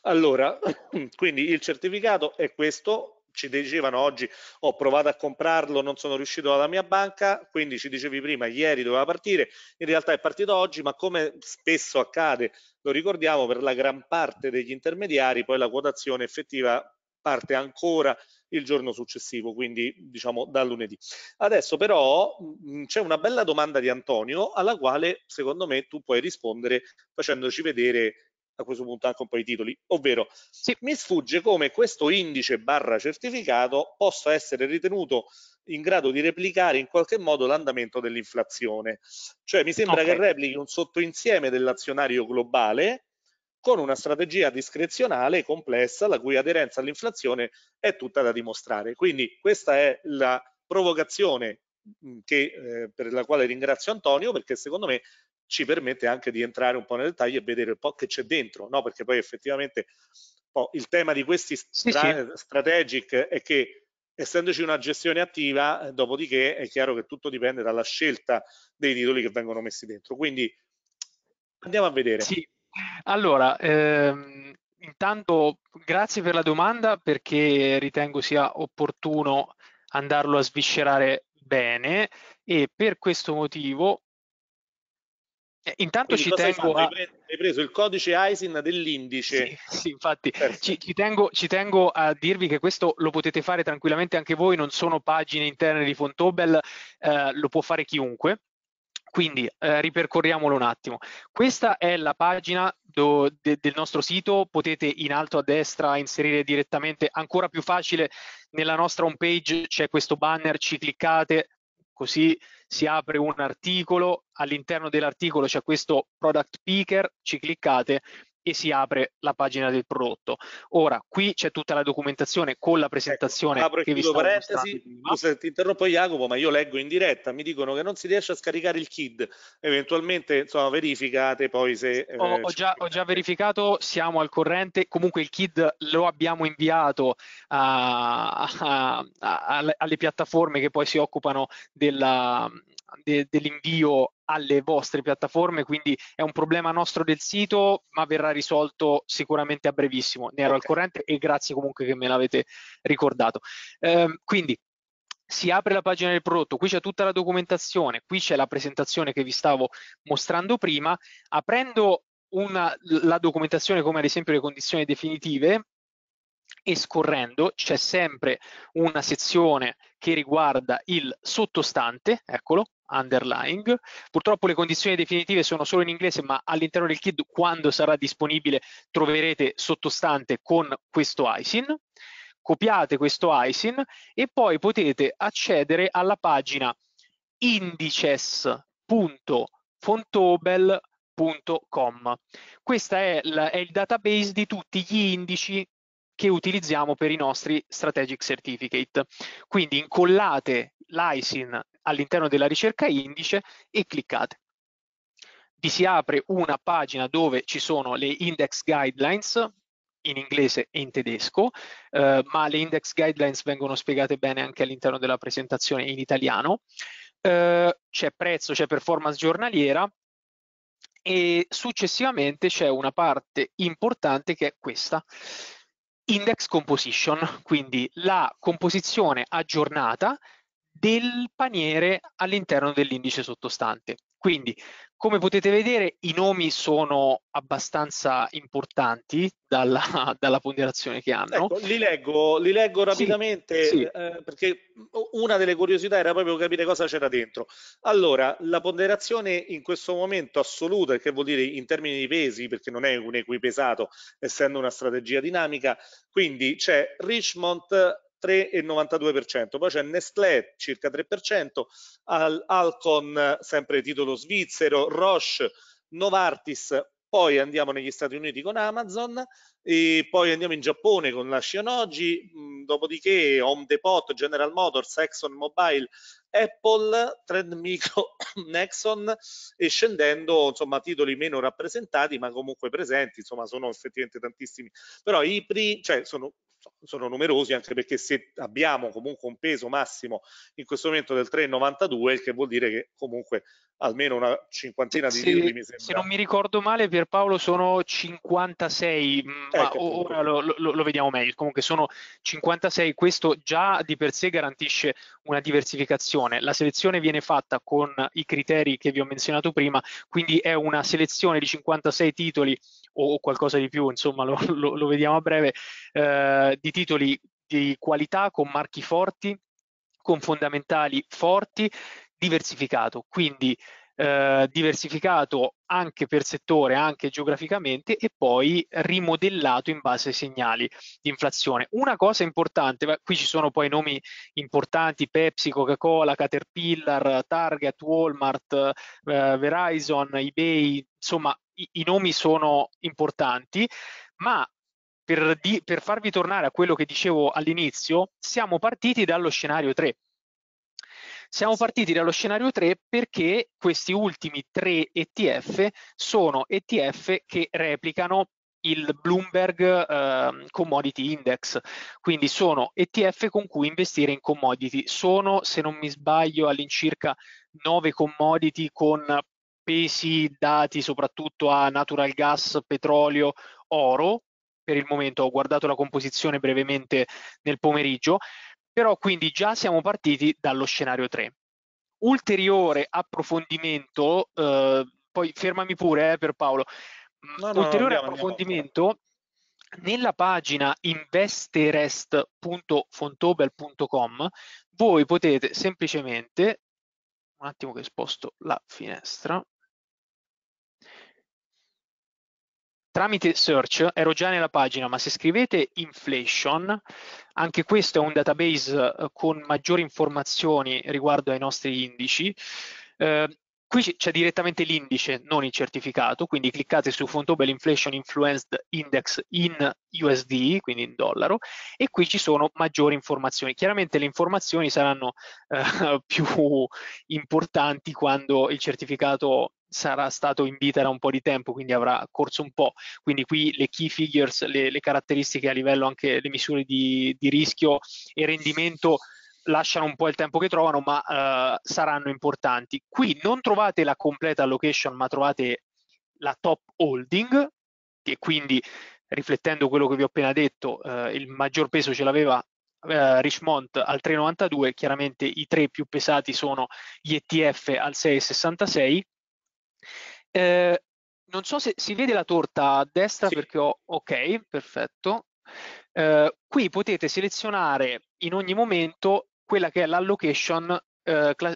Allora, quindi il certificato è questo, ci dicevano oggi ho oh, provato a comprarlo, non sono riuscito dalla mia banca, quindi ci dicevi prima ieri doveva partire, in realtà è partito oggi, ma come spesso accade, lo ricordiamo, per la gran parte degli intermediari poi la quotazione effettiva parte ancora il giorno successivo, quindi diciamo da lunedì. Adesso però mm, mm, c'è una bella domanda di Antonio alla quale secondo me tu puoi rispondere facendoci vedere a questo punto anche un po' i titoli, ovvero sì. mi sfugge come questo indice barra certificato possa essere ritenuto in grado di replicare in qualche modo l'andamento dell'inflazione. Cioè mi sembra okay. che replichi un sottoinsieme dell'azionario globale con una strategia discrezionale complessa la cui aderenza all'inflazione è tutta da dimostrare. Quindi questa è la provocazione mm, che, eh, per la quale ringrazio Antonio perché secondo me ci permette anche di entrare un po' nei dettagli e vedere un po' che c'è dentro, no? perché poi effettivamente poi il tema di questi stra sì, sì. strategic è che essendoci una gestione attiva, dopodiché è chiaro che tutto dipende dalla scelta dei titoli che vengono messi dentro. Quindi andiamo a vedere. Sì. Allora, ehm, intanto grazie per la domanda perché ritengo sia opportuno andarlo a sviscerare bene e per questo motivo cioè, intanto Quindi ci tengo a... Hai preso il codice ISIN dell'indice. Sì, sì, infatti ci, ci, tengo, ci, tengo, a dirvi che questo lo potete fare tranquillamente anche voi, non sono pagine interne di Fontobel, eh, lo può fare chiunque. Quindi eh, ripercorriamolo un attimo. Questa è la pagina do, de, del nostro sito, potete in alto a destra inserire direttamente, ancora più facile, nella nostra home page c'è questo banner, ci cliccate così si apre un articolo, all'interno dell'articolo c'è questo product picker, ci cliccate e si apre la pagina del prodotto. Ora, qui c'è tutta la documentazione con la ecco, presentazione ecco, che vi stavo parentesi, scusa, ti interrompo Jacopo, ma io leggo in diretta, mi dicono che non si riesce a scaricare il KID, eventualmente insomma verificate poi se... Eh, ho, ho, già, ho, già, verificato, siamo al corrente, comunque il KID lo abbiamo inviato a, a, a, alle piattaforme che poi si occupano della, dell'invio alle vostre piattaforme, quindi è un problema nostro del sito, ma verrà risolto sicuramente a brevissimo. Ne ero okay. al corrente e grazie comunque che me l'avete ricordato. Eh, quindi si apre la pagina del prodotto, qui c'è tutta la documentazione, qui c'è la presentazione che vi stavo mostrando prima. Aprendo una, la documentazione come ad esempio le condizioni definitive, e scorrendo c'è sempre una sezione che riguarda il sottostante, eccolo, underlying. Purtroppo le condizioni definitive sono solo in inglese, ma all'interno del KID quando sarà disponibile troverete sottostante con questo ISIN. Copiate questo ISIN e poi potete accedere alla pagina indices.fontobel.com. Questo è, è il database di tutti gli indici che utilizziamo per i nostri strategic certificate. Quindi incollate l'ISIN all'interno della ricerca indice e cliccate. Vi si apre una pagina dove ci sono le index guidelines, in inglese e in tedesco, eh, ma le index guidelines vengono spiegate bene anche all'interno della presentazione in italiano. Eh, c'è prezzo, c'è performance giornaliera e successivamente c'è una parte importante che è questa, index composition, quindi la composizione aggiornata del paniere all'interno dell'indice sottostante. Quindi, come potete vedere, i nomi sono abbastanza importanti dalla, dalla ponderazione che hanno. Ecco, li, leggo, li leggo rapidamente sì, sì. Eh, perché una delle curiosità era proprio capire cosa c'era dentro. Allora, la ponderazione in questo momento assoluta, che vuol dire in termini di pesi, perché non è un equipesato, essendo una strategia dinamica, quindi c'è Richmond 3,92%. Poi c'è Nestlé circa 3%, Al Alcon sempre titolo svizzero, Roche, Novartis, poi andiamo negli Stati Uniti con Amazon, e poi andiamo in Giappone con la Shionogi, mm, dopodiché Home Depot, General Motors, Exxon Mobile, Apple, Trend Micro, Nexon e scendendo insomma titoli meno rappresentati ma comunque presenti, insomma sono effettivamente tantissimi, però i pri, cioè sono sono numerosi anche perché se abbiamo comunque un peso massimo in questo momento del 3,92 il che vuol dire che comunque almeno una cinquantina di se, libri mi sembra. Se non mi ricordo male Pierpaolo sono 56, mm, ecco, eh, ora lo, lo, lo, vediamo meglio, comunque sono 56, questo già di per sé garantisce una diversificazione, la selezione viene fatta con i criteri che vi ho menzionato prima, quindi è una selezione di 56 titoli o qualcosa di più, insomma lo, lo vediamo a breve, eh, di titoli di qualità con marchi forti, con fondamentali forti, diversificato, quindi eh, diversificato anche per settore, anche geograficamente e poi rimodellato in base ai segnali di inflazione. Una cosa importante, qui ci sono poi nomi importanti, Pepsi, Coca-Cola, Caterpillar, Target, Walmart, eh, Verizon, eBay, insomma i, i nomi sono importanti, ma per, di, per farvi tornare a quello che dicevo all'inizio, siamo partiti dallo scenario 3. Siamo partiti dallo scenario 3 perché questi ultimi tre ETF sono ETF che replicano il Bloomberg eh, Commodity Index, quindi sono ETF con cui investire in commodity. Sono, se non mi sbaglio, all'incirca 9 commodity con pesi dati soprattutto a natural gas, petrolio, oro, per il momento, ho guardato la composizione brevemente nel pomeriggio, però quindi già siamo partiti dallo scenario 3. Ulteriore approfondimento, eh, poi fermami pure eh, per Paolo, mm, no, no, ulteriore no, approfondimento nella pagina investerest.fontobel.com voi potete semplicemente, un attimo che sposto la finestra, Tramite search ero già nella pagina, ma se scrivete inflation, anche questo è un database eh, con maggiori informazioni riguardo ai nostri indici. Eh, qui c'è direttamente l'indice, non il certificato, quindi cliccate su Fontobel Inflation Influenced Index in USD, quindi in dollaro, e qui ci sono maggiori informazioni. Chiaramente le informazioni saranno eh, più importanti quando il certificato sarà stato in vita da un po' di tempo, quindi avrà corso un po'. Quindi qui le key figures, le, le caratteristiche a livello anche le misure di, di, rischio e rendimento lasciano un po' il tempo che trovano, ma eh, saranno importanti. Qui non trovate la completa allocation, ma trovate la top holding, che quindi riflettendo quello che vi ho appena detto, eh, il maggior peso ce l'aveva eh, Richmond al 3,92, chiaramente i tre più pesati sono gli ETF al 6,66 eh, non so se si vede la torta a destra sì. perché ho ok, perfetto. Eh, qui potete selezionare in ogni momento quella che è l'allocation eh, ca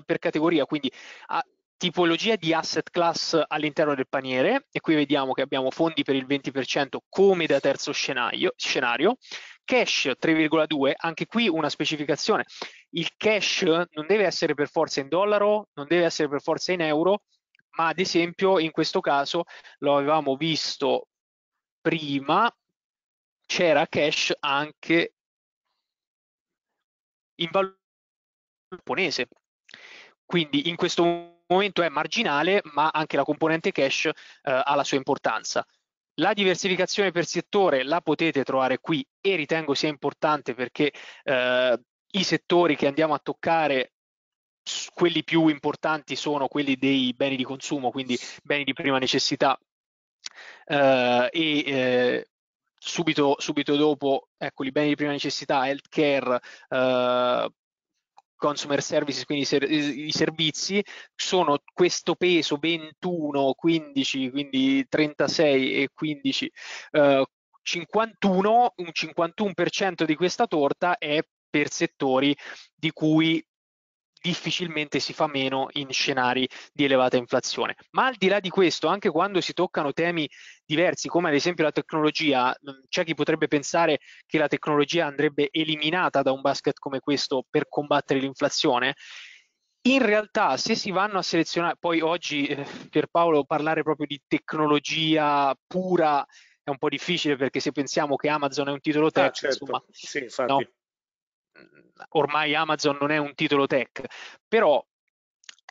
per categoria, quindi a tipologia di asset class all'interno del paniere e qui vediamo che abbiamo fondi per il 20% come da terzo scenario, scenario cash 3,2 anche qui una specificazione il cash non deve essere per forza in dollaro non deve essere per forza in euro ma ad esempio in questo caso lo avevamo visto prima, c'era cache anche in valore giapponese. Quindi in questo momento è marginale, ma anche la componente cache eh, ha la sua importanza. La diversificazione per settore la potete trovare qui e ritengo sia importante perché eh, i settori che andiamo a toccare quelli più importanti sono quelli dei beni di consumo, quindi beni di prima necessità eh, e eh, subito, subito, dopo ecco, i beni di prima necessità, healthcare, eh, consumer services, quindi ser i servizi, sono questo peso 21, 15, quindi 36 e 15, eh, 51, un 51% di questa torta è per settori di cui difficilmente si fa meno in scenari di elevata inflazione. Ma al di là di questo, anche quando si toccano temi diversi, come ad esempio la tecnologia, mm, c'è chi potrebbe pensare che la tecnologia andrebbe eliminata da un basket come questo per combattere l'inflazione. In realtà, se si vanno a selezionare, poi oggi eh, Pierpaolo parlare proprio di tecnologia pura è un po' difficile perché se pensiamo che Amazon è un titolo tech, ah, certo. insomma, sì, no? ormai Amazon non è un titolo tech, però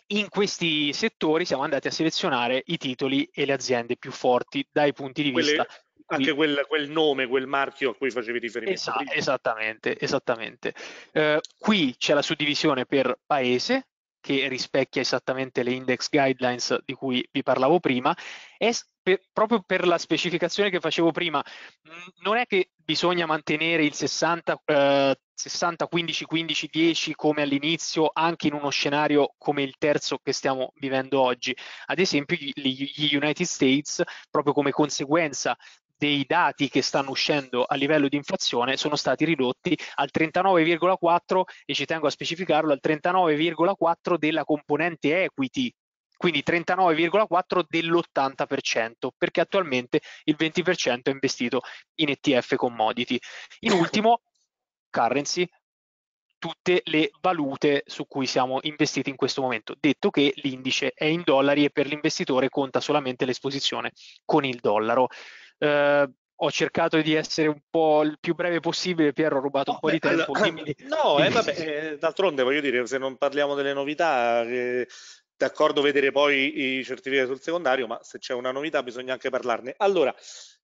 in questi settori siamo andati a selezionare i titoli e le aziende più forti dai punti di Quelle, vista. Anche quel, quel, nome, quel marchio a cui facevi riferimento. Esa, esattamente, esattamente. Eh, qui c'è la suddivisione per paese, che rispecchia esattamente le index guidelines di cui vi parlavo prima, è per, proprio per la specificazione che facevo prima, non è che bisogna mantenere il 60, eh, 60 15, 15, 10 come all'inizio anche in uno scenario come il terzo che stiamo vivendo oggi. Ad esempio gli, gli United States, proprio come conseguenza dei dati che stanno uscendo a livello di inflazione sono stati ridotti al 39,4 e ci tengo a specificarlo al 39,4 della componente equity quindi 39,4 dell'80%, perché attualmente il 20% è investito in ETF commodity. In ultimo, currency, tutte le valute su cui siamo investiti in questo momento, detto che l'indice è in dollari e per l'investitore conta solamente l'esposizione con il dollaro eh, ho cercato di essere un po' il più breve possibile, Piero ho rubato no, un po' beh, di tempo. Allora, no, Eh, vabbè, eh, d'altronde voglio dire, se non parliamo delle novità, eh, d'accordo vedere poi i certificati sul secondario, ma se c'è una novità bisogna anche parlarne. Allora,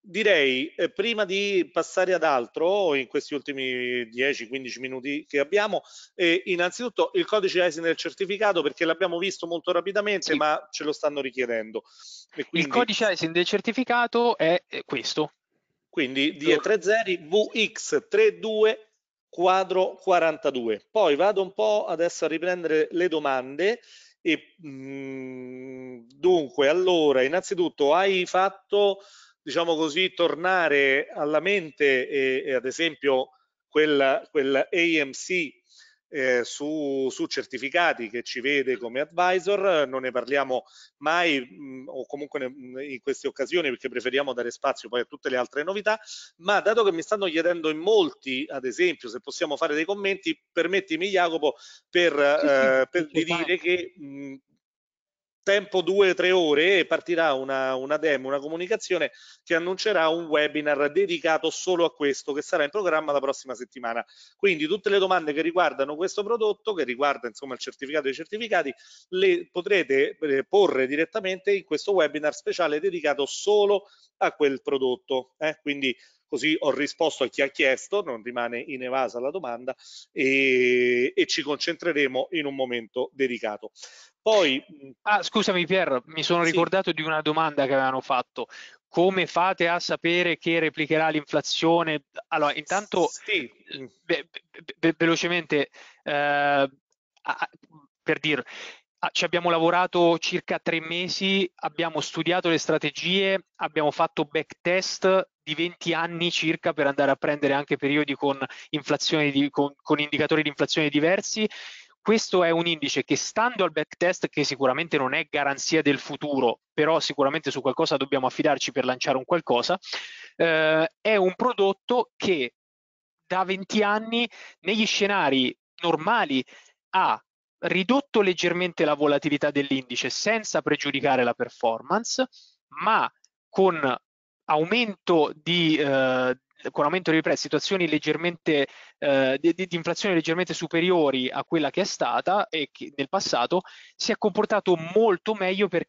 direi eh, prima di passare ad altro in questi ultimi 10-15 minuti che abbiamo eh, innanzitutto il codice ASIN del certificato perché l'abbiamo visto molto rapidamente sì. ma ce lo stanno richiedendo quindi, il codice ASIN del certificato è questo quindi DE30 VX32 quadro 42 poi vado un po' adesso a riprendere le domande e mh, mm, dunque allora innanzitutto hai fatto diciamo così, tornare alla mente e, e ad esempio quel, quel AMC eh, su, su, certificati che ci vede come advisor, non ne parliamo mai mh, mm, o comunque ne, in queste occasioni perché preferiamo dare spazio poi a tutte le altre novità, ma dato che mi stanno chiedendo in molti, ad esempio, se possiamo fare dei commenti, permettimi Jacopo per, eh, per di dire che mh, mm, tempo due o tre ore partirà una, una demo, una comunicazione che annuncerà un webinar dedicato solo a questo che sarà in programma la prossima settimana. Quindi tutte le domande che riguardano questo prodotto, che riguarda insomma il certificato dei certificati, le potrete eh, porre direttamente in questo webinar speciale dedicato solo a quel prodotto. Eh? Quindi così ho risposto a chi ha chiesto, non rimane in evasa la domanda e, e, ci concentreremo in un momento dedicato. Poi, ah, scusami Pier, mi sono sì. ricordato di una domanda che avevano fatto. Come fate a sapere che replicherà l'inflazione? Allora, intanto, sì. ve ve velocemente, eh, per dire, ci abbiamo lavorato circa tre mesi, abbiamo studiato le strategie, abbiamo fatto backtest di 20 anni circa per andare a prendere anche periodi con, di, con, con indicatori di inflazione diversi. Questo è un indice che stando al backtest, che sicuramente non è garanzia del futuro, però sicuramente su qualcosa dobbiamo affidarci per lanciare un qualcosa, eh, è un prodotto che da 20 anni negli scenari normali ha ridotto leggermente la volatilità dell'indice senza pregiudicare la performance, ma con aumento di, eh, con aumento dei prezzi, situazioni leggermente eh, di, di, inflazione leggermente superiori a quella che è stata e che nel passato, si è comportato molto meglio perché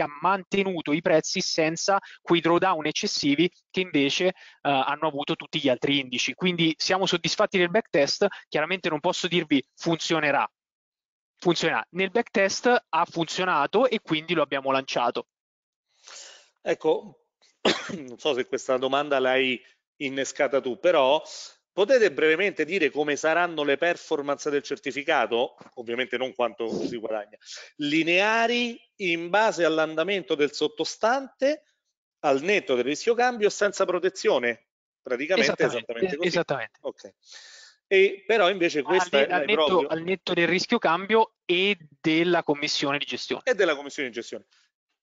ha mantenuto i prezzi senza quei drawdown eccessivi che invece eh, hanno avuto tutti gli altri indici. Quindi siamo soddisfatti del backtest, chiaramente non posso dirvi funzionerà. Funzionerà. Nel backtest ha funzionato e quindi lo abbiamo lanciato. Ecco, non so se questa domanda l'hai innescata tu, però potete brevemente dire come saranno le performance del certificato, ovviamente non quanto si guadagna, lineari in base all'andamento del sottostante al netto del rischio cambio senza protezione, praticamente esattamente, esattamente così. Esattamente. Okay. E, però invece questa al, è al netto, proprio... al netto del rischio cambio e della commissione di gestione. E della commissione di gestione.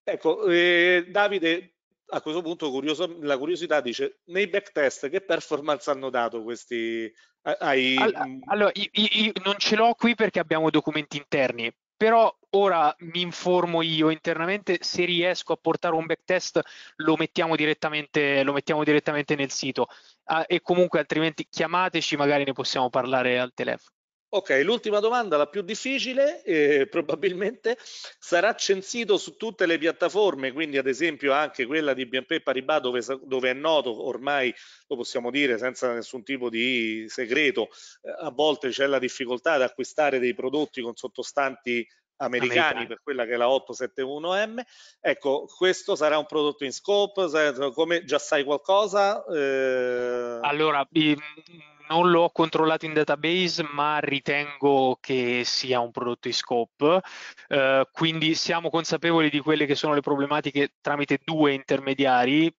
Ecco, eh, Davide, a questo punto curioso, la curiosità dice nei backtest che performance hanno dato questi ai... Mm, allora io, io non ce l'ho qui perché abbiamo documenti interni però ora mi informo io internamente se riesco a portare un backtest lo mettiamo direttamente, lo mettiamo direttamente nel sito ah, e comunque altrimenti chiamateci magari ne possiamo parlare al telefono Ok, l'ultima domanda, la più difficile, eh, probabilmente sarà censito su tutte le piattaforme, quindi ad esempio anche quella di BNP Paribas dove, dove è noto ormai, lo possiamo dire senza nessun tipo di segreto, eh, a volte c'è la difficoltà ad acquistare dei prodotti con sottostanti americani, americani. per quella che è la 871M. Ecco, questo sarà un prodotto in scope, come già sai qualcosa? Eh... Allora, i non l'ho controllato in database, ma ritengo che sia un prodotto in scope. Eh, quindi siamo consapevoli di quelle che sono le problematiche tramite due intermediari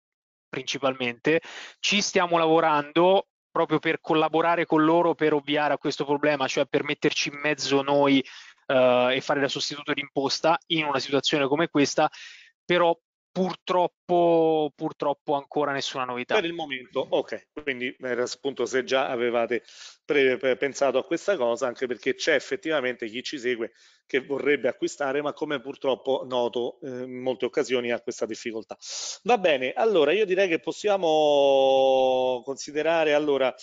principalmente. Ci stiamo lavorando proprio per collaborare con loro per ovviare a questo problema, cioè per metterci in mezzo noi eh, e fare da sostituto d'imposta in una situazione come questa, però Purtroppo, purtroppo, ancora nessuna novità. Per il momento, ok, quindi era appunto se già avevate pensato a questa cosa, anche perché c'è effettivamente chi ci segue che vorrebbe acquistare, ma come purtroppo noto eh, in molte occasioni ha questa difficoltà. Va bene, allora io direi che possiamo considerare allora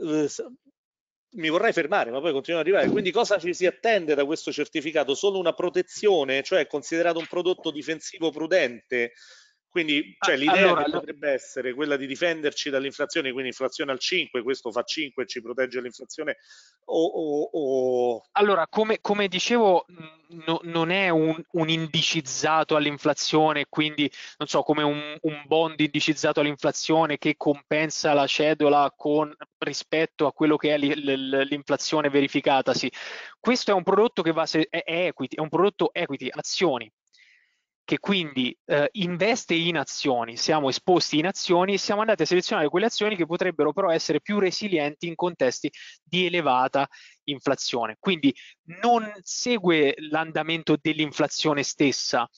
eh, mi vorrei fermare, ma poi continuo ad arrivare. Quindi cosa ci si attende da questo certificato? Solo una protezione, cioè considerato un prodotto difensivo prudente, quindi ah, cioè, l'idea allora, allora... potrebbe essere quella di difenderci dall'inflazione, quindi inflazione al 5, questo fa 5 e ci protegge l'inflazione. O, o, o... Allora, come, come dicevo, no, non è un, un indicizzato all'inflazione, quindi non so, come un, un bond indicizzato all'inflazione che compensa la cedola con, rispetto a quello che è l'inflazione verificatasi. Questo è un prodotto che va, è equity, è un prodotto equity, azioni che quindi eh, investe in azioni, siamo esposti in azioni e siamo andati a selezionare quelle azioni che potrebbero però essere più resilienti in contesti di elevata inflazione. Quindi non segue l'andamento dell'inflazione stessa,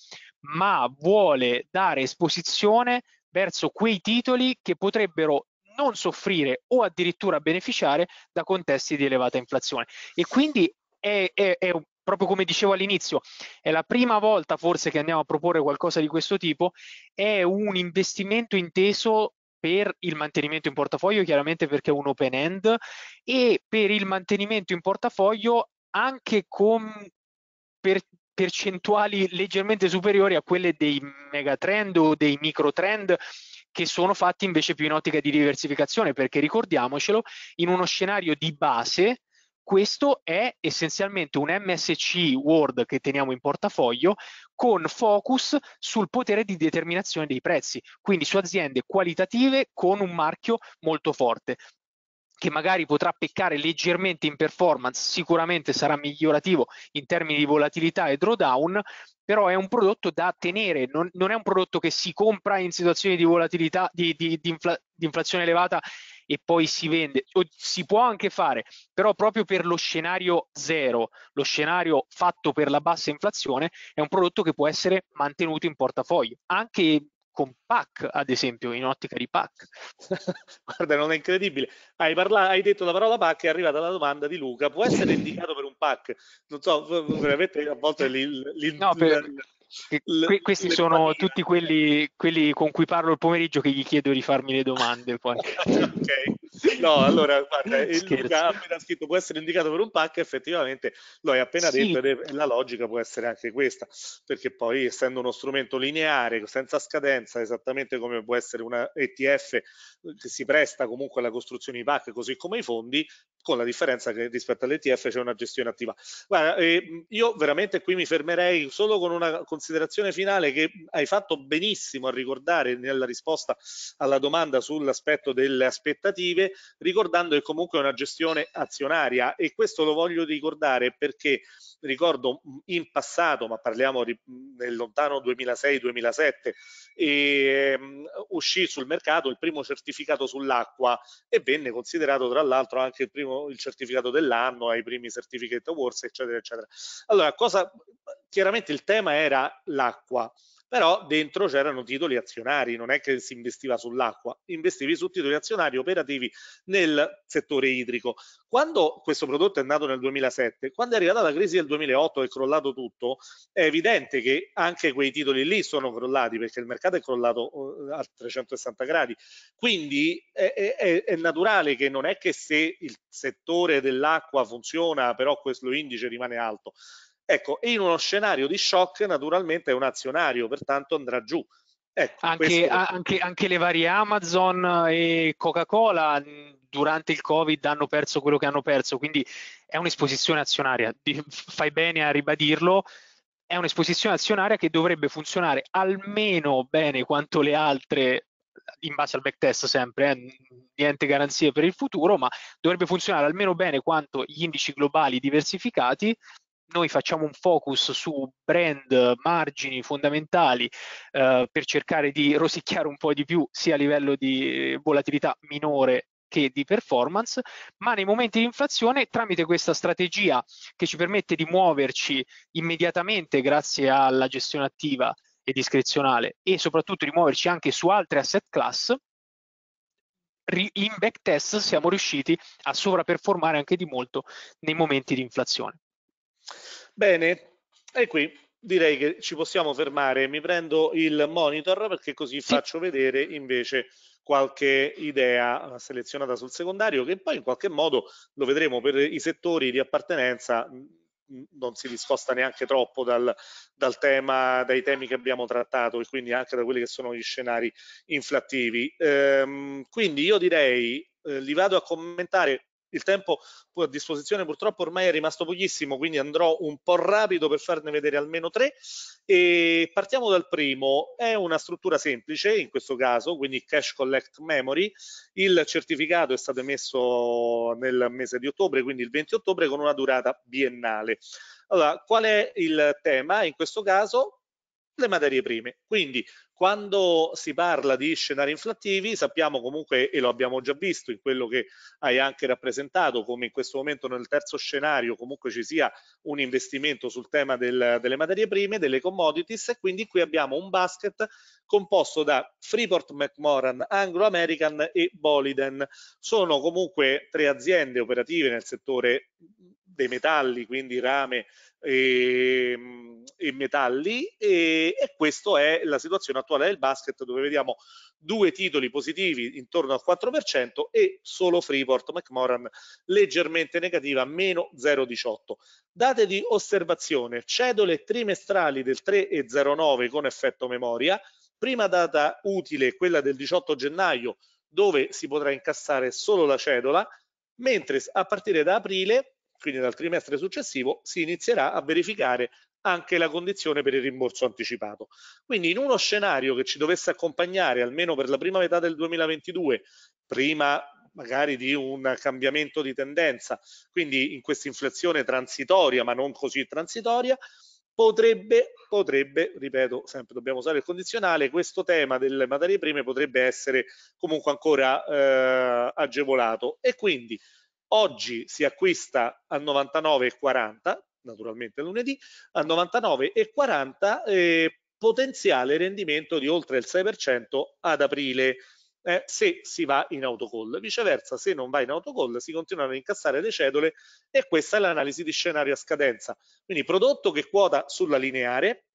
ma vuole dare esposizione verso quei titoli che potrebbero non soffrire o addirittura beneficiare da contesti di elevata inflazione. E quindi è, è, è, proprio come dicevo all'inizio, è la prima volta forse che andiamo a proporre qualcosa di questo tipo, è un investimento inteso per il mantenimento in portafoglio, chiaramente perché è un open end, e per il mantenimento in portafoglio anche con per percentuali leggermente superiori a quelle dei megatrend o dei microtrend che sono fatti invece più in ottica di diversificazione, perché ricordiamocelo, in uno scenario di base questo è essenzialmente un MSC Word che teniamo in portafoglio con focus sul potere di determinazione dei prezzi, quindi su aziende qualitative con un marchio molto forte che magari potrà peccare leggermente in performance, sicuramente sarà migliorativo in termini di volatilità e drawdown, però è un prodotto da tenere, non, non è un prodotto che si compra in situazioni di volatilità, di, di, di, infla, di inflazione elevata e poi si vende, o si può anche fare, però proprio per lo scenario zero, lo scenario fatto per la bassa inflazione, è un prodotto che può essere mantenuto in portafoglio, anche con PAC, ad esempio, in ottica di PAC. Guarda, non è incredibile. Hai, parlato, hai detto la parola PAC e è arrivata la domanda di Luca. Può essere indicato per un PAC? Non so, veramente a volte l'in... No, per... L- questi sono famiglie. tutti quelli, quelli, con cui parlo il pomeriggio che gli chiedo di farmi le domande poi. ok, no, allora guarda, Luca ha appena scritto può essere indicato per un pack, effettivamente lo hai appena sì. detto e la logica può essere anche questa, perché poi essendo uno strumento lineare, senza scadenza, esattamente come può essere una ETF che si presta comunque alla costruzione di pack, così come i fondi, con la differenza che rispetto all'ETF c'è una gestione attiva. Guarda, eh, io veramente qui mi fermerei solo con una considerazione considerazione finale che hai fatto benissimo a ricordare nella risposta alla domanda sull'aspetto delle aspettative, ricordando che comunque è una gestione azionaria e questo lo voglio ricordare perché ricordo in passato, ma parliamo di, nel lontano 2006-2007, ehm, uscì sul mercato il primo certificato sull'acqua e venne considerato tra l'altro anche il, primo, il certificato dell'anno ai primi certificate awards eccetera eccetera allora cosa chiaramente il tema era l'acqua, però dentro c'erano titoli azionari, non è che si investiva sull'acqua, investivi su titoli azionari operativi nel settore idrico. Quando questo prodotto è nato nel 2007, quando è arrivata la crisi del 2008 e è crollato tutto, è evidente che anche quei titoli lì sono crollati perché il mercato è crollato eh, a 360 gradi. Quindi è, è, è naturale che non è che se il settore dell'acqua funziona, però questo indice rimane alto. Ecco, in uno scenario di shock naturalmente è un azionario, pertanto andrà giù. Ecco, anche, questo... anche, anche, le varie Amazon e Coca-Cola mm, durante il Covid hanno perso quello che hanno perso, quindi è un'esposizione azionaria, fai bene a ribadirlo, è un'esposizione azionaria che dovrebbe funzionare almeno bene quanto le altre in base al backtest sempre, eh, niente garanzie per il futuro, ma dovrebbe funzionare almeno bene quanto gli indici globali diversificati noi facciamo un focus su brand, margini fondamentali eh, per cercare di rosicchiare un po' di più sia a livello di volatilità minore che di performance, ma nei momenti di inflazione tramite questa strategia che ci permette di muoverci immediatamente grazie alla gestione attiva e discrezionale e soprattutto di muoverci anche su altre asset class, in backtest siamo riusciti a sovraperformare anche di molto nei momenti di inflazione. Bene, e qui direi che ci possiamo fermare. Mi prendo il monitor perché così sì. faccio vedere invece qualche idea eh, selezionata sul secondario che poi in qualche modo lo vedremo per i settori di appartenenza mm, mm, non si discosta neanche troppo dal, dal, tema, dai temi che abbiamo trattato e quindi anche da quelli che sono gli scenari inflattivi. Ehm, quindi io direi, eh, li vado a commentare il tempo a disposizione purtroppo ormai è rimasto pochissimo, quindi andrò un po' rapido per farne vedere almeno tre. E partiamo dal primo, è una struttura semplice in questo caso, quindi Cash Collect Memory, il certificato è stato emesso nel mese di ottobre, quindi il 20 ottobre, con una durata biennale. Allora, qual è il tema? In questo caso le materie prime. Quindi quando si parla di scenari inflattivi sappiamo comunque, e lo abbiamo già visto in quello che hai anche rappresentato, come in questo momento nel terzo scenario comunque ci sia un investimento sul tema del, delle materie prime, delle commodities e quindi qui abbiamo un basket composto da Freeport McMoran, Anglo American e Boliden. Sono comunque tre aziende operative nel settore dei metalli, quindi rame e, ehm, e metalli e, e, questa è la situazione attuale del basket dove vediamo due titoli positivi intorno al 4% e solo Freeport McMoran leggermente negativa meno 0,18 date di osservazione cedole trimestrali del 3,09 con effetto memoria prima data utile quella del 18 gennaio dove si potrà incassare solo la cedola mentre a partire da aprile quindi dal trimestre successivo, si inizierà a verificare anche la condizione per il rimborso anticipato. Quindi in uno scenario che ci dovesse accompagnare almeno per la prima metà del 2022, prima magari di un cambiamento di tendenza, quindi in questa inflazione transitoria ma non così transitoria, potrebbe, potrebbe, ripeto, sempre dobbiamo usare il condizionale, questo tema delle materie prime potrebbe essere comunque ancora eh, agevolato e quindi Oggi si acquista a 99,40, naturalmente lunedì, a 99,40 eh, potenziale rendimento di oltre il 6% ad aprile. Eh, se si va in autocall. Viceversa, se non va in autocall, si continuano ad incassare le cedole e questa è l'analisi di scenario a scadenza. Quindi prodotto che quota sulla lineare,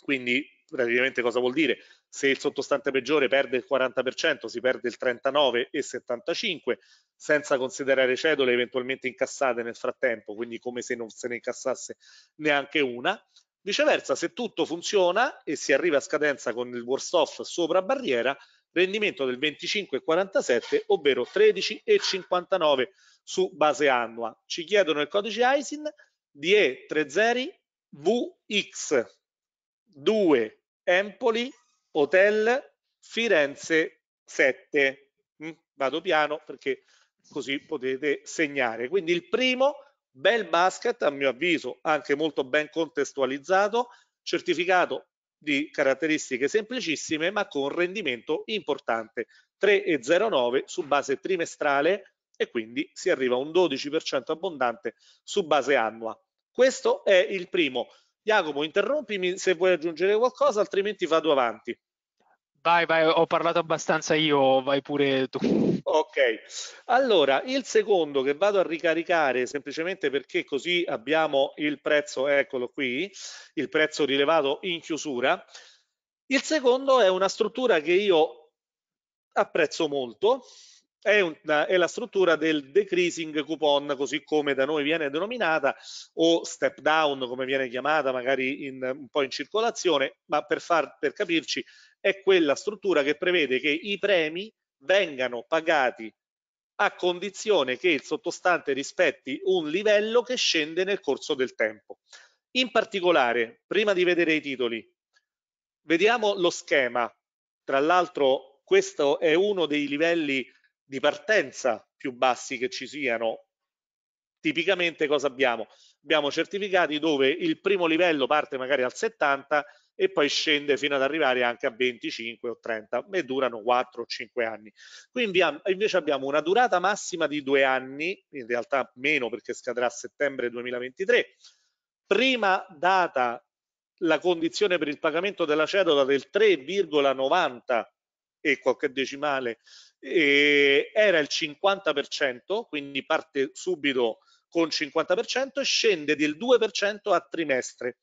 quindi praticamente cosa vuol dire? se il sottostante peggiore perde il 40% si perde il 39,75 senza considerare cedole eventualmente incassate nel frattempo, quindi come se non se ne incassasse neanche una. Viceversa, se tutto funziona e si arriva a scadenza con il worst off sopra barriera, rendimento del 25,47, ovvero 13,59 su base annua. Ci chiedono il codice ISIN DE30VX2 Empoli Hotel Firenze 7. Mm, vado piano perché così potete segnare. Quindi il primo, bel basket a mio avviso, anche molto ben contestualizzato, certificato di caratteristiche semplicissime ma con rendimento importante 3,09 su base trimestrale e quindi si arriva a un 12% abbondante su base annua. Questo è il primo. Jacopo, interrompimi se vuoi aggiungere qualcosa, altrimenti vado avanti. Vai, vai, ho parlato abbastanza io, vai pure tu. Ok, allora il secondo che vado a ricaricare semplicemente perché così abbiamo il prezzo, eccolo qui, il prezzo rilevato in chiusura. Il secondo è una struttura che io apprezzo molto, è, una, è la struttura del decreasing coupon, così come da noi viene denominata, o step down, come viene chiamata magari in, un po' in circolazione, ma per, far, per capirci è quella struttura che prevede che i premi vengano pagati a condizione che il sottostante rispetti un livello che scende nel corso del tempo. In particolare, prima di vedere i titoli, vediamo lo schema. Tra l'altro questo è uno dei livelli di partenza più bassi che ci siano. Tipicamente cosa abbiamo? Abbiamo certificati dove il primo livello parte magari al 70 e poi scende fino ad arrivare anche a 25 o 30 e durano 4 o 5 anni. Qui invece abbiamo una durata massima di due anni, in realtà meno perché scadrà a settembre 2023, prima data la condizione per il pagamento della cedola del 3,90 e qualche decimale eh, era il 50%, quindi parte subito con 50% e scende del 2% a trimestre.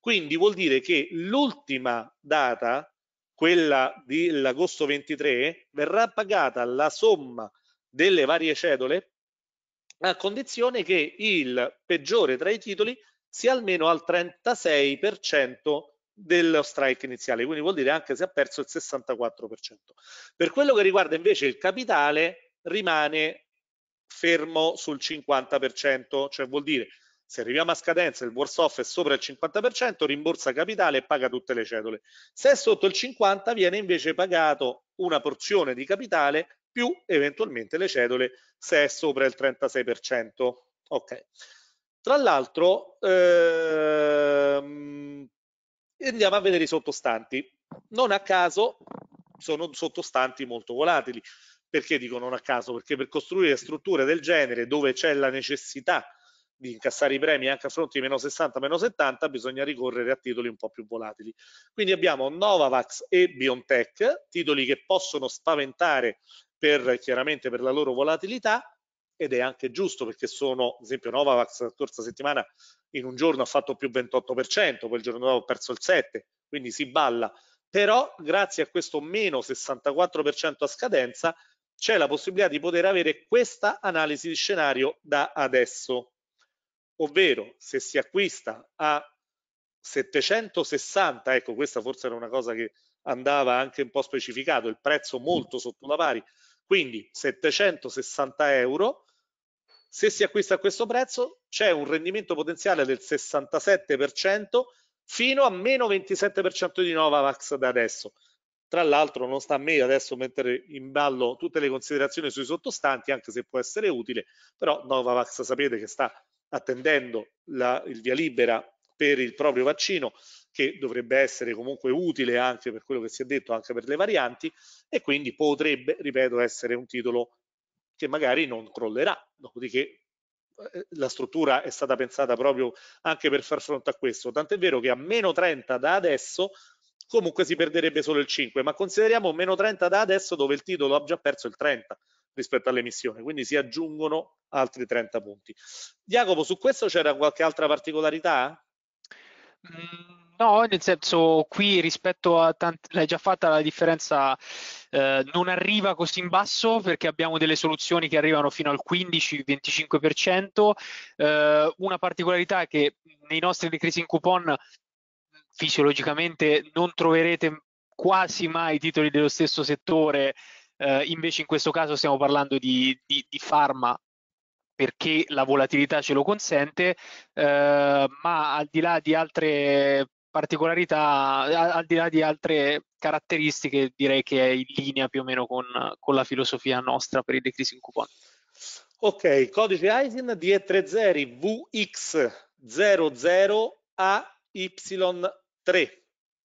Quindi vuol dire che l'ultima data, quella dell'agosto 23, verrà pagata la somma delle varie cedole a condizione che il peggiore tra i titoli sia almeno al 36% dello strike iniziale, quindi vuol dire anche se ha perso il 64%. Per quello che riguarda invece il capitale rimane fermo sul 50%, cioè vuol dire se arriviamo a scadenza il worst off è sopra il 50% rimborsa capitale e paga tutte le cedole. Se è sotto il 50% viene invece pagato una porzione di capitale più eventualmente le cedole se è sopra il 36%. Ok. Tra l'altro ehm, e andiamo a vedere i sottostanti. Non a caso sono sottostanti molto volatili. Perché dico non a caso? Perché per costruire strutture del genere dove c'è la necessità di incassare i premi anche a fronte di meno 60, meno 70, bisogna ricorrere a titoli un po' più volatili. Quindi abbiamo Novavax e BioNTech, titoli che possono spaventare per, chiaramente per la loro volatilità, ed è anche giusto perché sono, ad esempio Novavax la scorsa settimana in un giorno ha fatto più 28%, poi il giorno dopo ha perso il 7%, quindi si balla, però grazie a questo meno 64% a scadenza c'è la possibilità di poter avere questa analisi di scenario da adesso, ovvero se si acquista a 760, ecco questa forse era una cosa che andava anche un po' specificato, il prezzo molto sotto la pari quindi 760 euro, se si acquista a questo prezzo c'è un rendimento potenziale del 67% fino a meno 27% di Novavax da adesso. Tra l'altro non sta a me adesso mettere in ballo tutte le considerazioni sui sottostanti, anche se può essere utile, però Novavax sapete che sta attendendo la, il via libera per il proprio vaccino che dovrebbe essere comunque utile anche per quello che si è detto, anche per le varianti, e quindi potrebbe, ripeto, essere un titolo che magari non crollerà, dopodiché eh, la struttura è stata pensata proprio anche per far fronte a questo, tant'è vero che a meno 30 da adesso comunque si perderebbe solo il 5, ma consideriamo meno 30 da adesso dove il titolo ha già perso il 30 rispetto all'emissione, quindi si aggiungono altri 30 punti. Jacopo, su questo c'era qualche altra particolarità? Mm No, nel senso qui rispetto a tanti, l'hai già fatta la differenza eh, non arriva così in basso perché abbiamo delle soluzioni che arrivano fino al 15-25%. Eh, una particolarità è che nei nostri decreasing coupon fisiologicamente non troverete quasi mai titoli dello stesso settore, eh, invece in questo caso stiamo parlando di, di, di pharma perché la volatilità ce lo consente, eh, ma al di là di altre particolarità, al di là di altre caratteristiche, direi che è in linea più o meno con, con la filosofia nostra per il decreasing coupon. Ok, codice ISIN DE30 VX00AY3.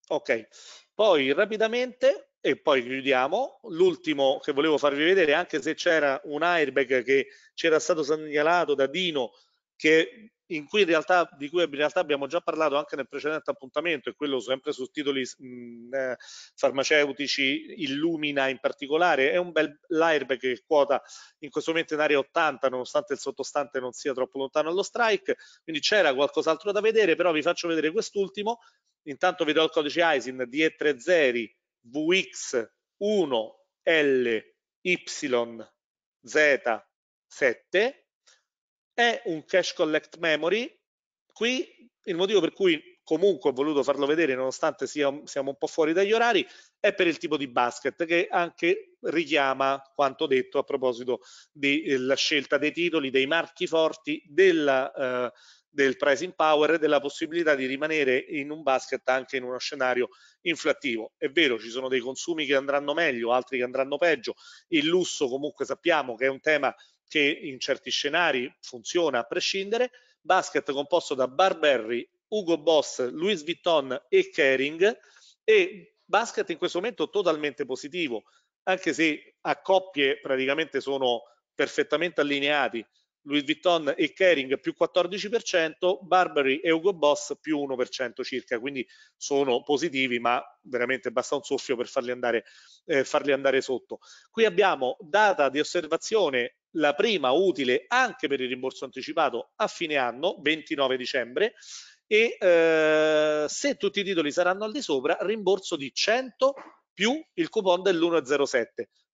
Ok, poi rapidamente e poi chiudiamo. L'ultimo che volevo farvi vedere, anche se c'era un airbag che c'era stato segnalato da Dino che cui realtà, di cui in realtà abbiamo già parlato anche nel precedente appuntamento e quello sempre su titoli mh, mm, eh, farmaceutici illumina in particolare è un bel l'airbag che quota in questo momento in area 80 nonostante il sottostante non sia troppo lontano allo strike quindi c'era qualcos'altro da vedere però vi faccio vedere quest'ultimo intanto vi do il codice ISIN DE30 VX1LYZ7 è un cache collect memory. Qui il motivo per cui comunque ho voluto farlo vedere nonostante sia, siamo un po' fuori dagli orari è per il tipo di basket che anche richiama quanto detto a proposito della eh, scelta dei titoli, dei marchi forti, della, eh, del pricing power e della possibilità di rimanere in un basket anche in uno scenario inflattivo. È vero, ci sono dei consumi che andranno meglio, altri che andranno peggio, il lusso comunque sappiamo che è un tema che in certi scenari funziona a prescindere, basket composto da Barberry, Ugo Boss, Louis Vuitton e Kering e basket in questo momento totalmente positivo, anche se a coppie praticamente sono perfettamente allineati Louis Vuitton e Kering più 14%, Barberry e Ugo Boss più 1% circa, quindi sono positivi, ma veramente basta un soffio per farli andare, eh, farli andare sotto. Qui abbiamo data di osservazione la prima utile anche per il rimborso anticipato a fine anno, 29 dicembre, e eh, se tutti i titoli saranno al di sopra, rimborso di 100 più il coupon dell'1,07.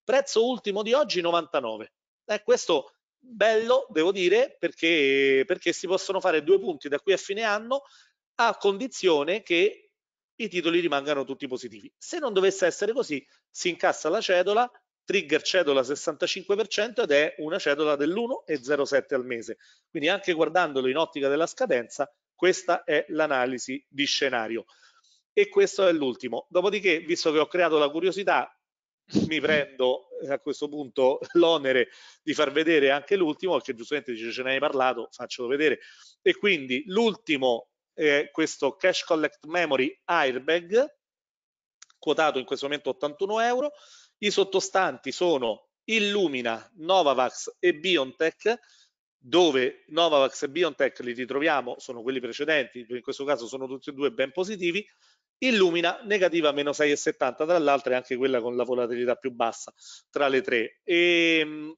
Prezzo ultimo di oggi 99. Eh, questo bello, devo dire, perché, perché si possono fare due punti da qui a fine anno a condizione che i titoli rimangano tutti positivi. Se non dovesse essere così, si incassa la cedola trigger cedola 65% ed è una cedola dell'1,07 al mese. Quindi anche guardandolo in ottica della scadenza, questa è l'analisi di scenario. E questo è l'ultimo. Dopodiché, visto che ho creato la curiosità, mi prendo eh, a questo punto l'onere di far vedere anche l'ultimo, perché giustamente dice ce ne hai parlato, faccelo vedere. E quindi l'ultimo, è questo Cash Collect Memory Airbag, quotato in questo momento 81 euro, i sottostanti sono Illumina, Novavax e Biontech, dove Novavax e Biontech li ritroviamo, sono quelli precedenti, in questo caso sono tutti e due ben positivi, Illumina negativa meno 6,70 tra l'altro è anche quella con la volatilità più bassa tra le tre. E, ehm,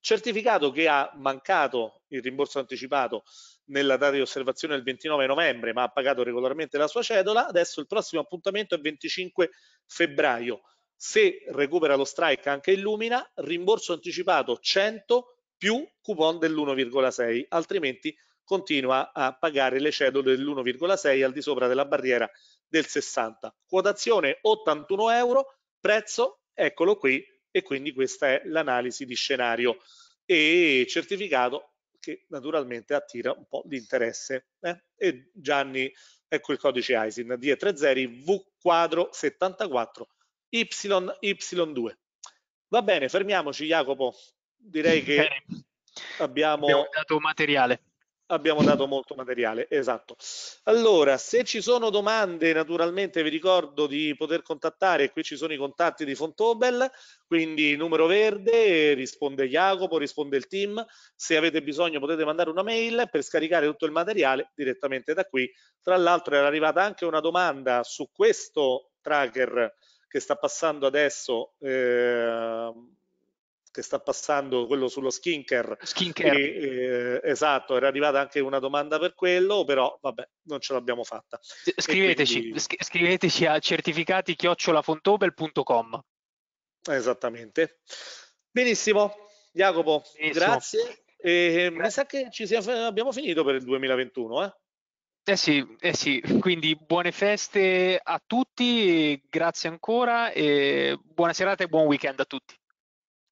certificato che ha mancato il rimborso anticipato nella data di osservazione del 29 novembre ma ha pagato regolarmente la sua cedola, adesso il prossimo appuntamento è il 25 febbraio se recupera lo strike anche illumina, rimborso anticipato 100 più coupon dell'1,6, altrimenti continua a pagare le cedole dell'1,6 al di sopra della barriera del 60. Quotazione 81 euro, prezzo eccolo qui e quindi questa è l'analisi di scenario e certificato che naturalmente attira un po' di interesse. Eh? E Gianni, ecco il codice ISIN, D30 V 474 Y, 2 Va bene, fermiamoci Jacopo. Direi che abbiamo... abbiamo dato materiale. Abbiamo dato molto materiale, esatto. Allora, se ci sono domande, naturalmente vi ricordo di poter contattare, qui ci sono i contatti di Fontobel, quindi numero verde, risponde Jacopo, risponde il team. Se avete bisogno potete mandare una mail per scaricare tutto il materiale direttamente da qui. Tra l'altro era arrivata anche una domanda su questo tracker che sta passando adesso, eh, che sta passando quello sullo skincare. skincare. E, eh, esatto, era arrivata anche una domanda per quello, però vabbè, non ce l'abbiamo fatta. Scriveteci, quindi... scriveteci a certificati-fontobel.com. Esattamente. Benissimo, Jacopo, Benissimo. grazie. E ehm, grazie. mi sa che ci siamo, abbiamo finito per il 2021. Eh? Eh sì, eh sì, quindi buone feste a tutti, grazie ancora e buona serata e buon weekend a tutti.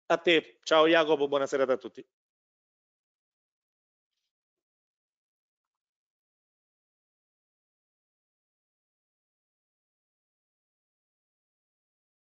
A te, ciao Jacopo, buona serata a tutti.